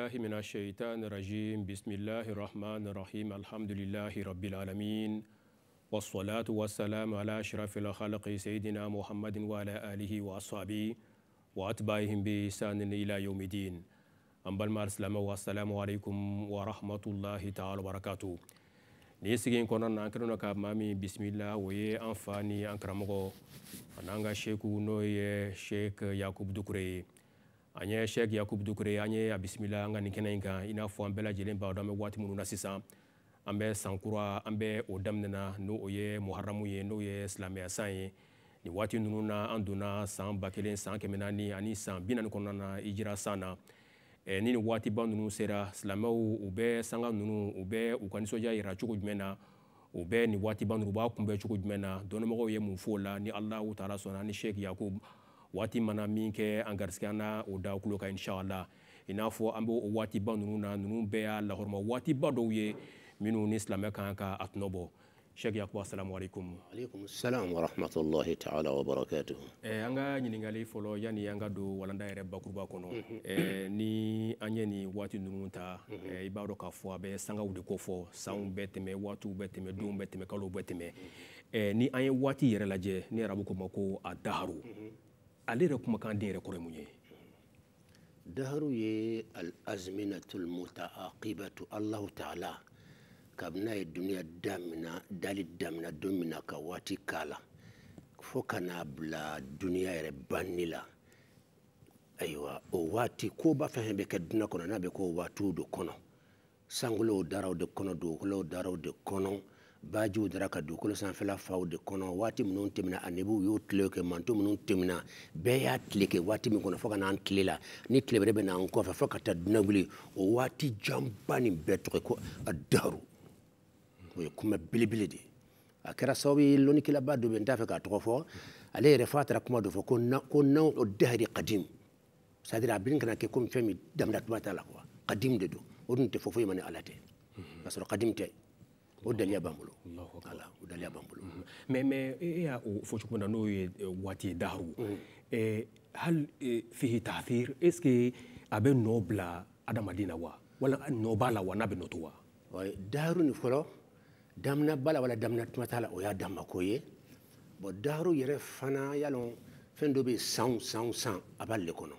بالله من الشيطان الرجيم بسم الله الرحمن الرحيم الحمد لله رب العالمين والصلاة والسلام على أشرف الخلق سيدنا محمد وعلى آله وأصحابه وأتباعهم بإحسان إلى يوم الدين أما المرسلام والسلام عليكم ورحمة الله تعالى وبركاته ni كنا نكرنا كمامي بسم الله ويا أنفاني أنكرمكو maa min نوي o يعقوب دكري an ye yakub dukure an ye a bisimila an ka nin kɛnɛ yi kan i n'a fɔ an bɛɛ lajɛlen b'a dɔn an bɛ waati minnu na sisan an bɛ san kura an bɛ o daminɛna n'o o ye muharamu ye n'o ye silamɛya san ye nin waati nunu na an donna san ba kelen san kɛmɛ naani ani san bi naani kɔnɔna na i jira san na eh, ni nin waatiba nunu sera silamɛw u bɛ sanga nunu u bɛ u ka nisɔndiya yira cogo jumɛn na u bɛ nin waatiba nunu u b'a kunbɛn cogo jumɛn na dɔnnimɔgɔw ye mun fɔ o la ni alahu taala sɔnna ni shɛk yakub waati mana min kɛ an garisigɛ na o da kulo kan inshallah i n'a fɔ an b'o waatiba ninnu na nunu bɛɛ y'a lahɔrɔma waatiba dɔw ye minnu ni silamɛ kan ka a tɔnɔ bɔ shek yakuba assalamu alaikum alaikum salam wa rahmatullahi ta'ala wa barakatuh eh, an ka ɲininkali fɔlɔ yani an ka don walanda yɛrɛ bakuruba kɔnɔ eh, ni an ye nin waati ninnu ta eh, i b'a dɔn k'a fɔ a bɛ sangaw de ko fɔ sanw bɛɛ tɛmɛ waatiw bɛɛ tɛmɛ donw bɛɛ tɛmɛ kalow bɛɛ tɛmɛ eh, ni an ye waati yɛrɛ lajɛ ni arabu ko ma ko a daharu ale yɛrɛ kumakan den yɛrɛ kɔrɔ ye mun ye daharu ye al-azminatul allahu ta'ala kabini ye duniya damina dali damina don min ka waati kala la fo ka bila duniya yɛrɛ banni la ayiwa o waati koba fɛn bɛ kɛ duniya kɔnɔ n'a bɛ k'o waatiw de kɔnɔ sankolow daraw de kɔnɔ dugukolow daraw de kɔnɔ bajiw dara ka dugukolo sanfɛla faw de kɔnɔ waati minnu tɛmɛna anibuw y'o tile kɛ manto minnu tɛmɛna bɛɛ y'a tile kɛ waati min kɔnɔ fɔɔ ka n'an tile la ni tile bɛrɛ bɛ na an kɔfɛ fɔɔ ka taa duna wuli o waati janba nin bɛɛ tɔgɔ ko adaru o ye kuma belebele de a kɛra sababu ye lɔnnikɛlaba dɔ be n t'a fɛ k'a tɔgɔ fɔ ale yɛrɛ fɔ a tara kuma dɔ fɔ ko na ko na o dahiri kadim sadiri a bini kana kɛ komi fɛn min damdatuma t'a la kuwa kadim de don o dun tɛ fɔ foyi ma ni ala tɛ ka sɔrɔ kadim tɛ o daliya b'an bolo wala o daliya b'an bolo mɛ mm-hmm. mɛ e y'a e, o fɔ cogo min na n'o ye e, waati ye daharu mm. e, hali fihi tafir est ce que a bɛ nɔ bila adamaden na wa wala nɔ b'a la wa n'a bɛ nɔ to wa. daharu nin fɔlɔ damina b'a la wala damina tuma t'a la o y'a dama ko ye bɔn daharu yɛrɛ fana y'a dɔn fɛn dɔ bɛ yen san san san a b'ale de kɔnɔ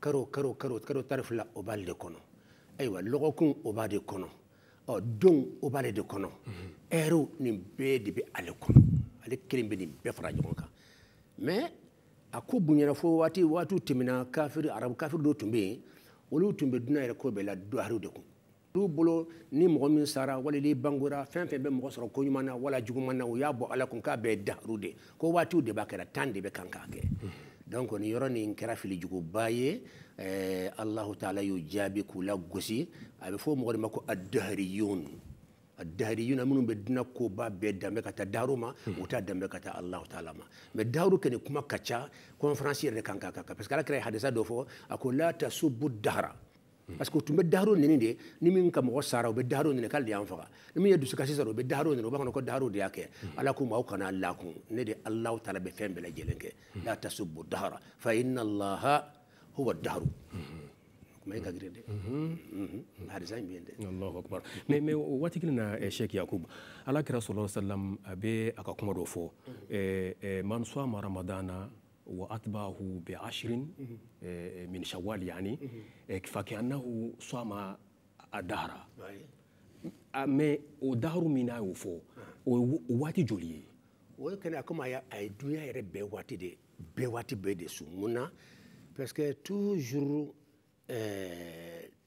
karo karo karo karo tari fila o b'ale de kɔnɔ ayiwa lɔgɔkun o b'a de kɔnɔ ɔ don o b'ale de kɔnɔ ɛriw nin bɛɛ de bɛ ale kɔnɔ ale kelen bɛ nin bɛɛ fara ɲɔgɔn kan mɛ a ko bonyana fo waati waatiw tɛmɛna kafiri arabu kafiri dɔw tun bɛ yen olu tun bɛ dunan yɛrɛ ko bɛɛ la duhariw de kun olu bolo ni mɔgɔ min sara wali n'i bangera fɛn fɛn bɛ mɔgɔ sɔrɔ koɲuman na wala juguman na u y'a bɔ ala kun k'a bɛɛ dahariw de ko waatiw de b'a kɛra tan de bɛ kan k'a kɛ donc nin yɔrɔ nin kɛra filijuguba ye eh, alahu taala y'o jaabi k'u la gosi a bɛ fɔ mɔgɔ de ma ko adahariyun adahariyuna minnu bɛ dina koba bɛɛ danbe ka taa daru ma hmm. u t'a danbe ka taa alahu taala ma mɛ daru kɛ kuma ka ca conférence yɛrɛ de kan ka kan parce que ala kɛra hadisa dɔ fɔ a ko la tasubu dahara parce que tun bɛ daharo nini de ni min ka mɔgɔ sara o bɛ daaro nini k'ale de y'an faga ni min ye dusukasi sara u bɛ daharo nini u b'a kɔnɔ ko daharo de y'a kɛ hmm. ala ko maaw kana lakun ne de alahu taala bɛ fɛn bɛɛ lajɛlen kɛ hmm. la tasubu dahara fa inna allaha huwa daharu hmm. kuma e ka girin dɛ harisa in bɛ yen dɛ alahu akbar mais mais o waati kelen na sheikh eh, yakub ala kira sɔlɔ salam a bɛ a ka kuma dɔ fɔ eh, eh, man suama ramadana وأتبعه بعشر آه، آه، من شوال يعني آه، فكأنه صام الدهر أما الدهر من أوفو واتي جولي وكان أكما اي أيدويا ربي واتي دي بواتي بيدي سمونا parce que توجور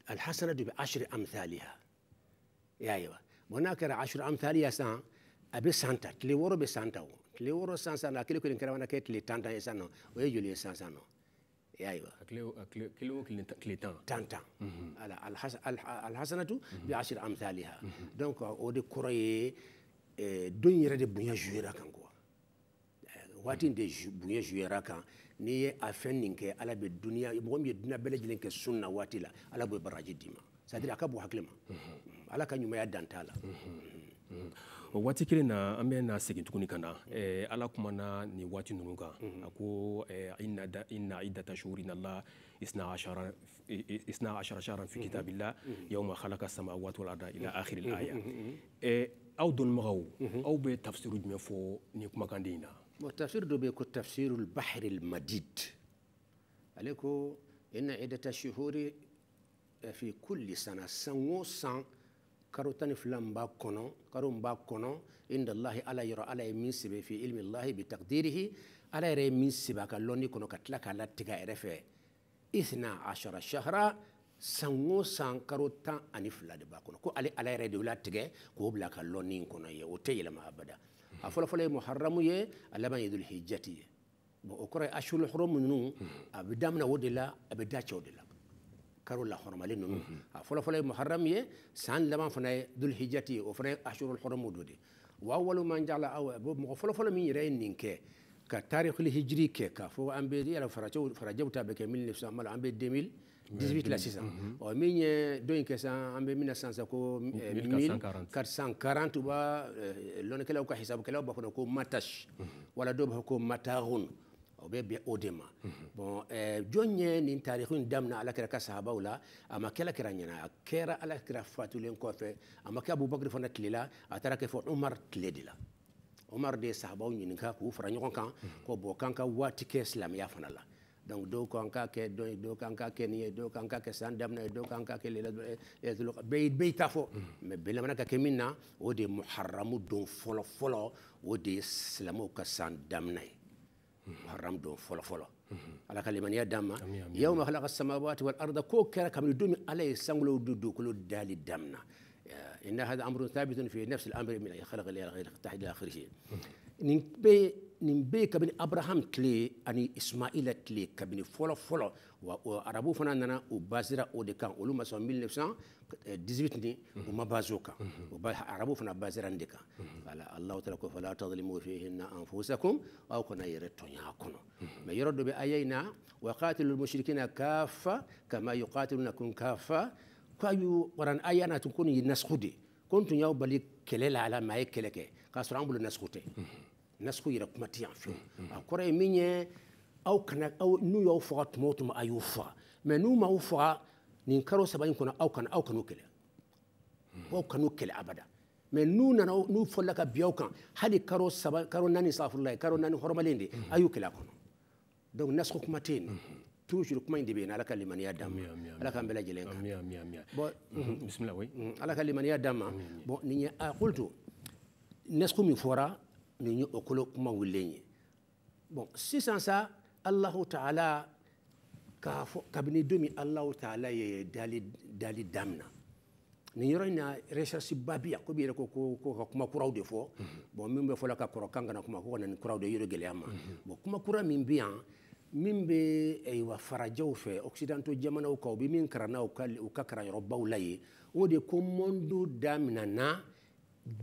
الحسنة بعشر أمثالها يا أيوة هناك عشر أمثالها سان a be san ta tile wɔɔrɔ bɛ san ta o tile wɔɔrɔ san na a kelen kelen kɛra mana tile tan tan ye o ye joli ye san san nɔ i y'a ye wa. a kelen o kelen tile tan. tan tan. Mhm. ala alhasanatu mhm. bi asiri amsaliha. Mhm. donc o de kɔrɔ ye eh, don yɛrɛ de bonya zuyera kan kuwa eh, waati de bonya zuyera kan n'i ye a fɛn nin kɛ ala bɛ duniya mɔgɔ min ye duniya bɛɛ lajɛlen kɛ sun na waati la ala b'o baraji d'i ma c'est à dire a ka bon hakili ma ala ka ɲumanya dan t'a la. o waati kelen na an bɛ na segin tuguni ka na ala kumana nin waati ninnu kan a ko ina idata shurina la isna ashara sharan fi kitabillah yawma khalaqa samawati wal arda ila akhir al aya aw dɔnnibagaw aw bɛ tafsiru jumɛn fɔ ni kumakan de in na tafsir dɔ bɛ ko tafsiru al-bahr al-madid ale ko ina idata shuhuri fi kulli sana san o san karo tan ni fila min b'a kɔnɔ karo min b'a kɔnɔ indalahi ala yɔrɔ ala ye min sɛbɛ fi ilmi lahi bi takdirihi ala yɛrɛ ye min sɛbɛ a ka lɔnni kɔnɔ ka tila k'a latigɛ a yɛrɛ fɛ isna ashara shahara san o san karo tan ani fila de b'a kɔnɔ ko ale ala yɛrɛ de y'o latigɛ k'o bila a ka lɔnni kɔnɔ ye o tɛ yɛlɛma abada a fɔlɔfɔlɔ ye muharamu ye a laban ye dulhijati ye bon o kɔrɔ ye ashurul ninnu a bɛ daminɛ o de la a bɛ da cɛw de la كارو لا حرم لي نونو فلو آه، فلو محرم يي سان لمان فناي ذو الحجه او فناي اشهر الحرم دودي واول ما جعل او ابو فلو فلو مي راي نينكي ك تاريخ الهجري ك ك فو امبيري على فراجو فراجو تا بك 1900 امبي 2000 18 لا 600 او مي دوين كسا امبي 1900 كو 1440 440 با لون كلاو كحساب كلاو بكونو كو ماتاش ولا دوب حكومه ماتاغون o bɛ bɛn o de ma bɔn jɔn ye nin tariku in daminɛ alakira ka sahabaw la a ma kɛla kira ɲɛna a kɛra alakira fatulen kɔfɛ a ma kɛ abubakar fana tile la a taara kɛ fɔ umar tile de la umar de ye sahabaw ɲininka k'u fara ɲɔgɔn kan ko bɔn k'an ka waati kɛ silamɛya fana la donc dɔw kan ka kɛ dɔn ye dɔw kan ka kɛ nin ye dɔw kan ka kɛ san daminɛ ye dɔw kan ka kɛ lelatul bɛɛ bɛɛ ta fɔ mais bɛɛ lamana ka kɛ min na o de ye muharamu don fɔlɔ o de ye silamɛw ka san daminɛ ye محرم دون فولا فولا على كل من يدمى يوم خلق السماوات والأرض كو كم يدوم عليه سنغلو دودو كل دال الدمنا إن هذا أمر ثابت في نفس الأمر من خلق إلى غير تحت الآخر شيء نبي نبي كابن أبراهام تلي أني إسماعيل تلي كابن فولا فولا wa arabu fana nana u basira o de kan olu ma sɔn 1918 ni u ma base o kan arabu fana basira nin de kan wala alahu taala ko fala tadlimu fihinna anfusakum aw kana yɛrɛ tɔɲa a kɔnɔ mɛ yɔrɔ dɔ bɛ aya in na wa qatilu lmushrikina kafa kama yuqatilunakum kafa ko ayu waran aya na tun ko nin ye nasugu de ko n tun y'aw bali kɛlɛ la a la mɛ a ye kɛlɛ kɛ k'a sɔrɔ an bolo nasugu tɛ nasugu yɛrɛ kuma tɛ yan fiyewu a kɔrɔ ye min ye او كنا او نو يوفات موت ما يوفا ما نو ما يوفا ننكرو سبعين كنا او كان او كانو كلا او كانو كلا ابدا ما نو نو نو فلك بيو كان هل كرو سبع كرو ناني صاف الله كرو ناني حرم لين دي ايو كلا كنا دو الناس حكمتين توجد كما يندي بين على كلمة يا دم على كان بلا جلين بسم الله وي على كلمة يا دم بو نيني آه، قلت الناس كومي فورا نيني اوكلو كما وليني بون سيسان سا allahu ta'ala k'a kabini allahu ta'ala ye dali dali damina ni yɔrɔ na recherche ba komi yɛrɛ ko ko ko ka kuma kuraw de fɔ bon min bɛ fɔla ka kɔrɔ kan kana kuma ko ka na kuraw de yɔrɔ gɛlɛya ma bon kuma kura min bi yan min bɛ ayiwa farajɛw fɛ occidentaux jamanaw kan u bɛ min karanna u ka u ka karanyɔrɔbaw la ye o de ko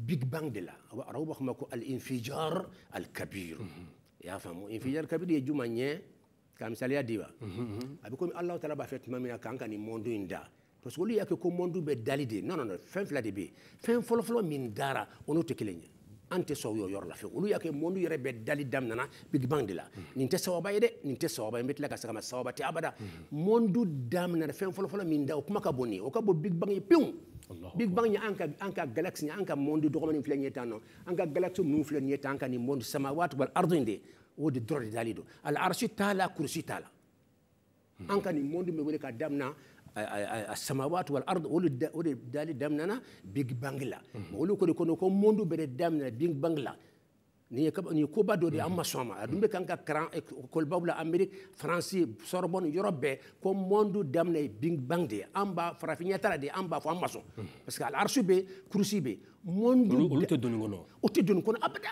big bang de la arabu b'a fɔ ko al infijar al kabir mm -hmm. y'a faamu infijal kabiri ye juma ɲɛ ka misaliya di wa a bɛ komi alahu taala b'a fɛ tuma min na k'an ka nin mɔndu in da parce que olu y'a kɛ ko mɔndu bɛ dali de non non non fɛn fila de bɛ yen fɛn fɔlɔfɔlɔ min dara o n'o tɛ kelen ye ante tɛ sɔn u y'o yɔrɔ la fiyewu olu y'a kɛ mɔndu yɛrɛ bɛɛ dali daminɛna big bang de la hmm. nin tɛ sababa ye dɛ nin tɛ sababa ye n bɛ tila ka sagama sababa tɛ abada mɔndu hmm. daminɛna min da o kuma ka bon o ka bon big bang ye big bang ye an ka galaxy an ka mɔndu dɔgɔmani min filɛ nin ye tan nɔ galaxy minnu filɛ nin ye tan an sama waati bali ardo in o de dɔrɔn de dalen don al arsi t'a la kurusi t'a la hmm. an ka wele ka daminɛ السماوات والارض اول اول دالي دامنا بيج بانغلا اول كل يكون كون موندو بين دامنا بيج بانغلا ني كاب ني كوبا دودي اما سوما ادم كان كران كل بابلا امريك فرنسي سوربون يوروبي كون موندو دامنا بيج بانغدي امبا فرافينيا تالا امبا فو اماسون باسكو الارشي بي كروسي بي monde olu tɛ doni kɔnɔ o tɛ doni kɔnɔ abada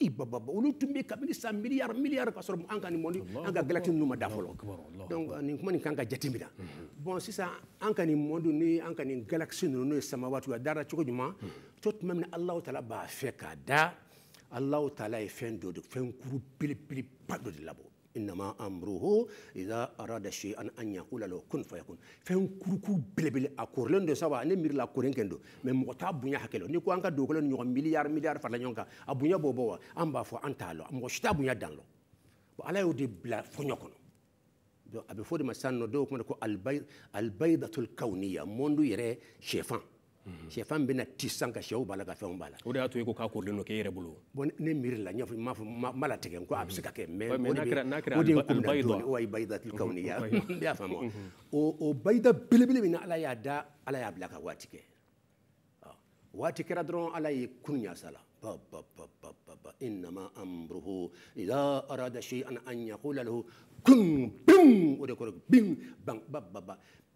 i bababa olu tun bɛ kabini san miliyari miliyari ka sɔrɔ an ka nin monde an ka galakiti ninnu ma da fɔlɔ donc nin kuma nin kan ka jate minɛ bon sisan an ka nin monde ni an ka nin galakisi ninnu n'o ye samawaati a dara cogo jumɛn to tuma min na alahu taala b'a fɛ k'a da alahu taala ye fɛn dɔ de fɛn kuru belebeleba dɔ de labɔ إنما أمره إذا أراد شيئا أن يقول له كن فيكون فهم كركو بلبل أكورلن دو سوا أنا مير لا كورين كندو من مقطع بنيا هكلو نيكو أنك دوكلن نيو مليار مليار فلان يونكا أبنيا بوبوا أم بافو أنتالو أم وشتا بنيا دانلو وعلى يودي بلا فنيكونو أبي فودي ما سانو دو كمان كو البيض البيضة الكونية موندو يرى شيفان sɛfan bɛna ti san ka sɛw b'a la ka fɛnw b'a o de y'a to i ko k'a korilen don k'e yɛrɛ bolo bɔn ne miiri la n m'a fɔ m'a ko a bɛ se ka kɛ mɛ o de bɛ o ni ya n y'a faamu o o belebele min ala y'a da ala y'a bila ka waati ah, kɛ waati kɛra dɔrɔn ala ye kun yaasa la bababababa innama amruhu idha arada shay'an an yaqula lahu kun bin o de kɔrɔ bin ban bababa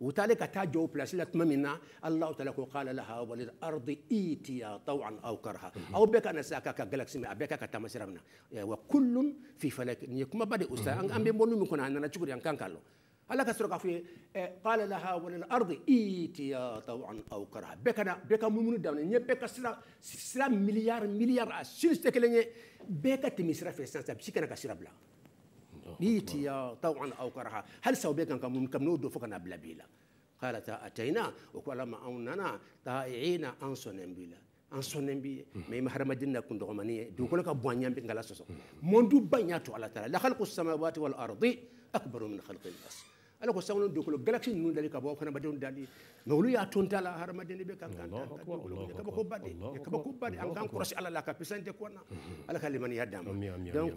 وتالك بلاس وبلاسلت منا الله تعالى قال لها وللأرض إيتيا طوعا أو كرها أو بك أنا ساكا جالكسي مع بك كتمسرنا وكل في فلك نيكما بدي أستا أن أمي مولو مكون أنا شكري أن كان قالوا الله كسرق في إيه، قال لها وللأرض إيتيا طوعا أو كرها بك أنا بك مؤمن دامن ني بك سلا سلا مليار مليار أشيل تكلني بك تمسرا في سنة بسكنا كسربلا نيتي طوعا او كرها هل سوبي كان كم نودو فكنا بلا بلا قالت اتينا وكلما اوننا طائعين ان سنبلا an sɔnnen bi ye mɛ i ma hadamaden na kundɔgɔmani ye dugukolo ka bon an ɲɛ bɛ ngala sɔsɔ mɔndu ba ɲɛ to ala taala la haliku samawati wal ardi akbaru min haliku nas ala ko sanu dugukolo galaxy ninnu dali ka bɔ hadamadenw dali mɛ olu y'a to n ta la hadamaden bɛ kan kan kabako ba de kabako ba de an k'an kɔlɔsi ala la ka pisante kɔnna hmm. ala ka limaniya d'an ma donc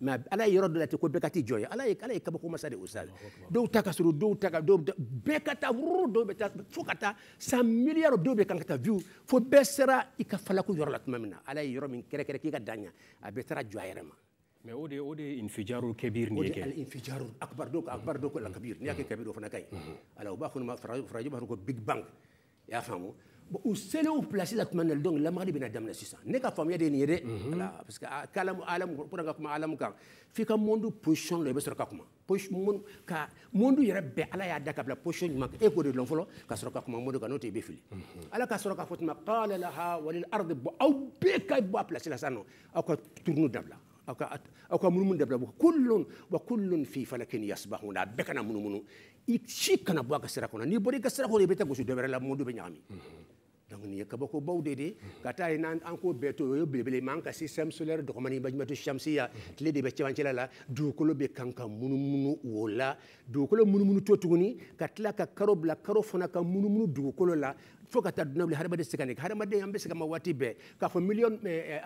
mɛ ala ye yɔrɔ dɔ la ten ko bɛɛ ka t'i jɔ ye ala ye ala ye kabako masa de ye o sa dɔw ta ka surun dɔw ta ka dɔw bɛɛ ka taa wuru dɔw bɛ taa fo ka taa san miliyari dɔw bɛ kan ka taa view fo bɛɛ sera i ka falaku yɔrɔ la tuma min na ala ye yɔrɔ min kɛrɛkɛrɛ k'i ka dan ɲa a bɛɛ taara jɔ a yɛrɛ ma mais o de o de ye infijaru kabir ni ye infijaru akbar do akbar do ko la kabir ni y'a kɛ kabir o fana ka ɲi ala o b'a fɔ ma faraji b'a fɔ ko big bang i y'a faamu وسلو بلاسي اتمنى لدون لما غادي بنادم ناسي سان نيكا فام يا ديني ري لا باسكو كلام عالم بران كما عالم كان في كم موندو بوزيشن لو بسرك كما بوش مون كا موندو يربي على يا داك بلا بوزيشن ما ايكو دي لون فلو كسرك كما موندو كانو تي بيفلي على كسرك فوت ما قال لها وللارض او بيك بوا بلاسي لا سانو اكو تورنو دابلا اكو اكو مون مون دابلا كل وكل في فلك يسبحون بكنا مون مون يشيكنا بوا كسرك ني بوري كسرك لي بيتا كوسو دبر لا موندو بنيامي donc nin ye kabakobaw de de ka taa n'an ko bɛɛ to o ye belebele ma an ka système solaire dɔgɔmani shamsiya tile de bɛ cɛmancɛla la dugukolo bɛ kan ka munumunu o la dugukolo munumunu to tuguni ka tila ka karo bila karo fana ka munumunu dugukolo la fo ka taa dunabili hadamaden se eh, ka eh, nin kɛ hadamaden an bɛ se ka ma waati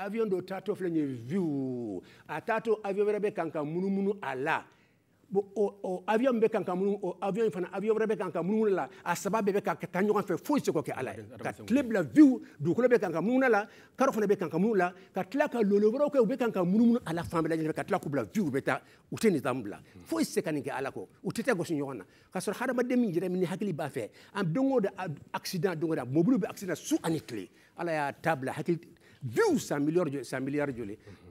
avion dɔ taatɔ filɛ nin a taatɔ avion wɛrɛ bɛ kan ka munumunu a la o avion bɛ kan ka munumunu o avion fana avion wɛrɛ bɛ kan ka munumunu la a saba bɛɛ bɛ ka taa ɲɔgɔn fɛ foyi se k'o kɛ ala ye ka tile bila viwu dugukolo bɛ kan ka munumunu la karo fana bɛ kan ka munumunu la ka tila ka lolo wɛrɛw kɛ u bɛ kan ka munumunu ala fan bɛɛ lajɛlen ka tila k'u bila viwu bɛ taa u tɛ nin tan bila foyi se ka nin kɛ ala kɔ u tɛ tɛ gosi ɲɔgɔn na k'a sɔrɔ hadamaden min yɛrɛ ni hakili b'a fɛ an don o don accident don o don mobili bɛ accident su ani tile ala y'a ta bila hakili viwu san miliyɔn joli san miliyari joli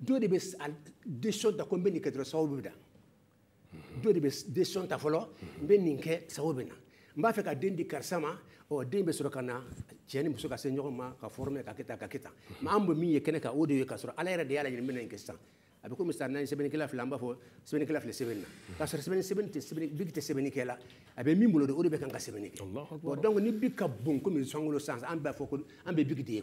dole be desonta ko n be nin kɛtɔrɔ sababu be da dole be desonta fɔlɔ n be nin kɛ sababu be na n b'a fɛ ka den di karisa ma ɔ den bɛ sɔrɔ ka na se ɲɔgɔn ma ka fɔrɔmɛ ka kɛ ka kɛ tan mɛ an ye kɛnɛ kan o de ye ka sɔrɔ ala yɛrɛ de y'a laɲini n bɛ na nin kɛ sisan a bɛ komi sisan n'an ye sɛbɛnnikɛla fila an b'a k'a sɔrɔ sɛbɛnni sɛbɛnni tɛ sɛbɛnni biki tɛ sɛbɛnni kɛ la a bɛ de o de bɛ kan ka sɛbɛnni kɛ bɔn donc ni biki ka bon komi sɔngolo sisan an b'a fɔ ko an bɛ de ye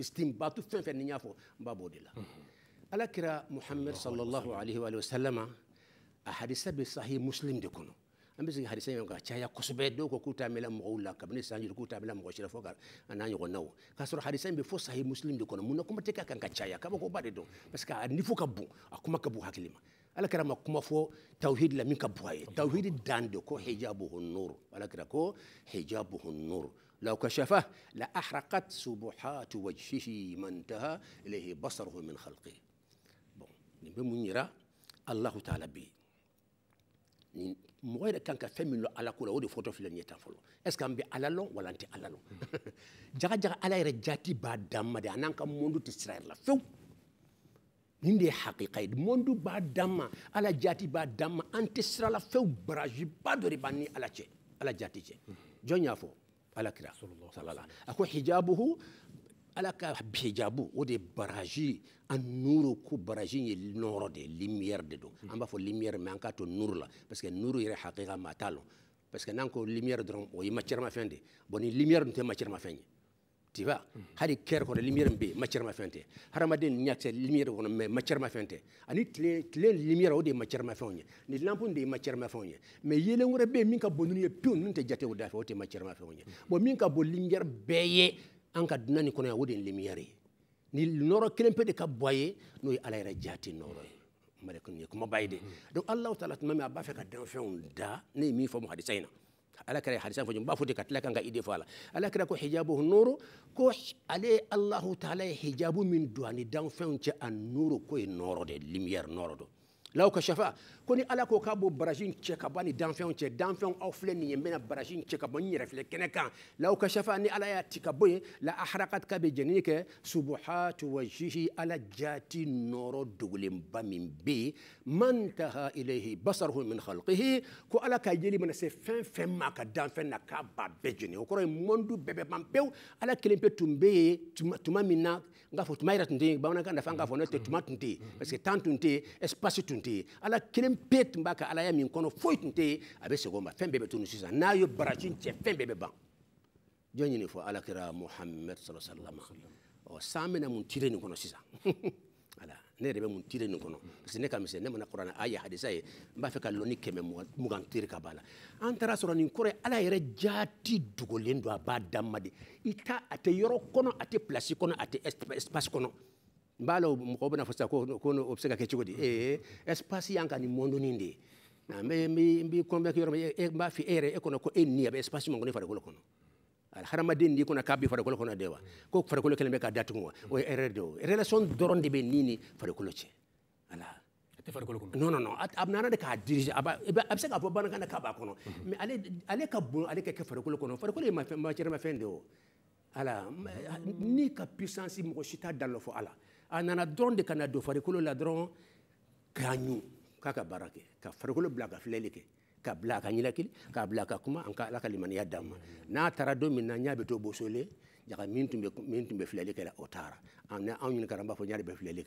bistinbatu fɛn fɛn ni n y'a fɔ n b'a b'o de la mm-hmm. ala kira muhamad sallallahu alaihi wa sallama a hadisa bɛ sahi muslim de kɔnɔ an bɛ sigi hadisa in ka caya kosɛbɛ dɔw ko k'u t'a mɛla mɔgɔw la kabini san joli k'u t'a mɛla mɔgɔ si la fo ka a n'a ɲɔgɔnnaw k'a sɔrɔ hadisa in bɛ fo sahi muslim de kɔnɔ munna kuma tɛ k'a kan ka caya kabakoba de dɔn parce que a nifo ka bon a kuma ka bon hakili ma alakira ma kuma fɔ tawhidi la min ka bon a ye tawhidi dan de ko hijabuhu nur kira ko hijabuhu nur لو كشفه لأحرقت سبحات وجهه ما انتهى إليه بصره من خلقه بون نبي الله تعالى بي موير كان كفمن على كل ودي فوتو في لنيتا فلو اسكا بي على لون ولا انت على لون جرا جرا على رجاتي بعدام ما دي انا كان تسرير لا فو من دي حقيقه موندو بعدام على جاتي بعدام انت سرا لا فو براجي بادوري باني على تشي على جاتي تشي جون يافو alakira sallallahu a hijabuhu ala ka hijabu o de baraji an nuru ko de lumière de la lumière mais to la parce que nuru yɛrɛ parce que n'an ko lumière dɔrɔn o bon lumière dun tu vois hali kɛr kɔnɔ limiyɛri be matiɛri ma fɛn tɛ hadamaden ɲakisɛ limiyɛri kɔnɔ mɛ ma fɛn ani tile limiyɛri o de ye matiɛri ma fɛnw ye ni lampu de ye matiɛri ma fɛnw ye mɛ yelen wɛrɛ be ye min ka bon nunu ye piwu nunu tɛ jate o dafɛ o tɛ ma fɛnw ye bɔn min ka bon limiyɛri bɛɛ ye an ka duna nin kɔnɔ ya o de ye ni nɔrɔ kelen pe de ka bɔ a ye n'o ye ala yɛrɛ jate nɔrɔ ye malɛkunu ye donc alahu taala tuma b'a fɛ ka danfɛnw da ne ye min mo hadisa ala kara hadisan fo jumba futi katla kanga ide fala ala kara ko hijabu nuru ko ale allah taala hijabu min duani dan fenche an nuru ko e noro de lumière noro do law ka shafa ko ni ala ko k'a bo baraji in cɛ ka bɔ ni danfɛnw cɛ danfɛnw aw filɛ nin ye n bɛna baraji in cɛ ka bɔ n yɛrɛ filɛ kɛnɛ kan law ka shafa ni ala y'a ti ka bɔ yen la aharakat ka bɛ jɛnini kɛ subuhatu wajihi ala jaati nɔrɔ dogolenba min bɛ yen man taha ilayhi basaruhu min khalqihi ko ala ka yeli mana se fɛn fɛn ma ka danfɛn na k'a b'a bɛɛ jeni o kɔrɔ ye mɔndu bɛɛ bɛ ban pewu ala kelen pe tun bɛ yen tuma min na nga mm-hmm. mm-hmm. fo tuma yira tun tɛ bamanankan nafa k'a fɔ tuma tun parce que temps tun espace tun ala kelem pe tun b'a ka alaya min kɔnɔ foyi tun tɛ yen a bɛ segin o ma fɛn bɛɛ bɛ tunu sisan n'a ye baraji cɛ fɛn bɛɛ ban jɔn ye nin fɔ alakira muhamadu sallallahu alaihi wa sallam ɔ oh, san mun tire nin kɔnɔ sisan ala ne yɛrɛ bɛ mun tire nin kɔnɔ parce ne ka misɛn ne mana kuranɛ aya hadisa ye n b'a fɛ ka lɔ ni kɛmɛ mugan tire ka b'a la an taara sɔrɔ nin kɔrɔ ala yɛrɛ jaati dugolen don a b'a dan ma de i ta a tɛ yɔrɔ kɔnɔ a tɛ pilasi kɔnɔ a tɛ espace kɔnɔ n b'a la mɔgɔw bɛna fɔ sisan ko ko se ka kɛ cogo di ee espace y'an ka nin mɔndoni de ye n bɛ n yɔrɔ b'a fɔ e yɛrɛ e kɔnɔ ko e ni a bɛ espace min farikolo kɔnɔ hadamaden n'i kɔnɔ k'a bi farikolo kɔnɔ de ko farikolo kelen bɛ k'a datugu wa mm. o ye erreur de ye relation dɔrɔn de bɛ ni farikolo cɛ ala non non non a bɛ nana de k'a diriger a bɛ se k'a fɔ bamanankan na k'a b'a kɔnɔ mais mm-hmm. ale ale ka bon ale ka kɛ farikolo kɔnɔ farikolo ye mafɛn matière de o ala n'i ka puissance mɔgɔ si t'a da lɔ fɔ ala a nana dɔrɔn de ka na don farikolo la dɔrɔn k'a ɲun k'a ka baara kɛ ka farikolo bila ka filɛli kɛ kabla bila ka ɲinakili k'a ka kuma anka la ala ka limaniya n'a taara don min na n to bosole jaga min tun bɛ min tun bɛ filɛli otara o taara an na anw ɲininkara n b'a fɔ ɲa de bɛ filɛli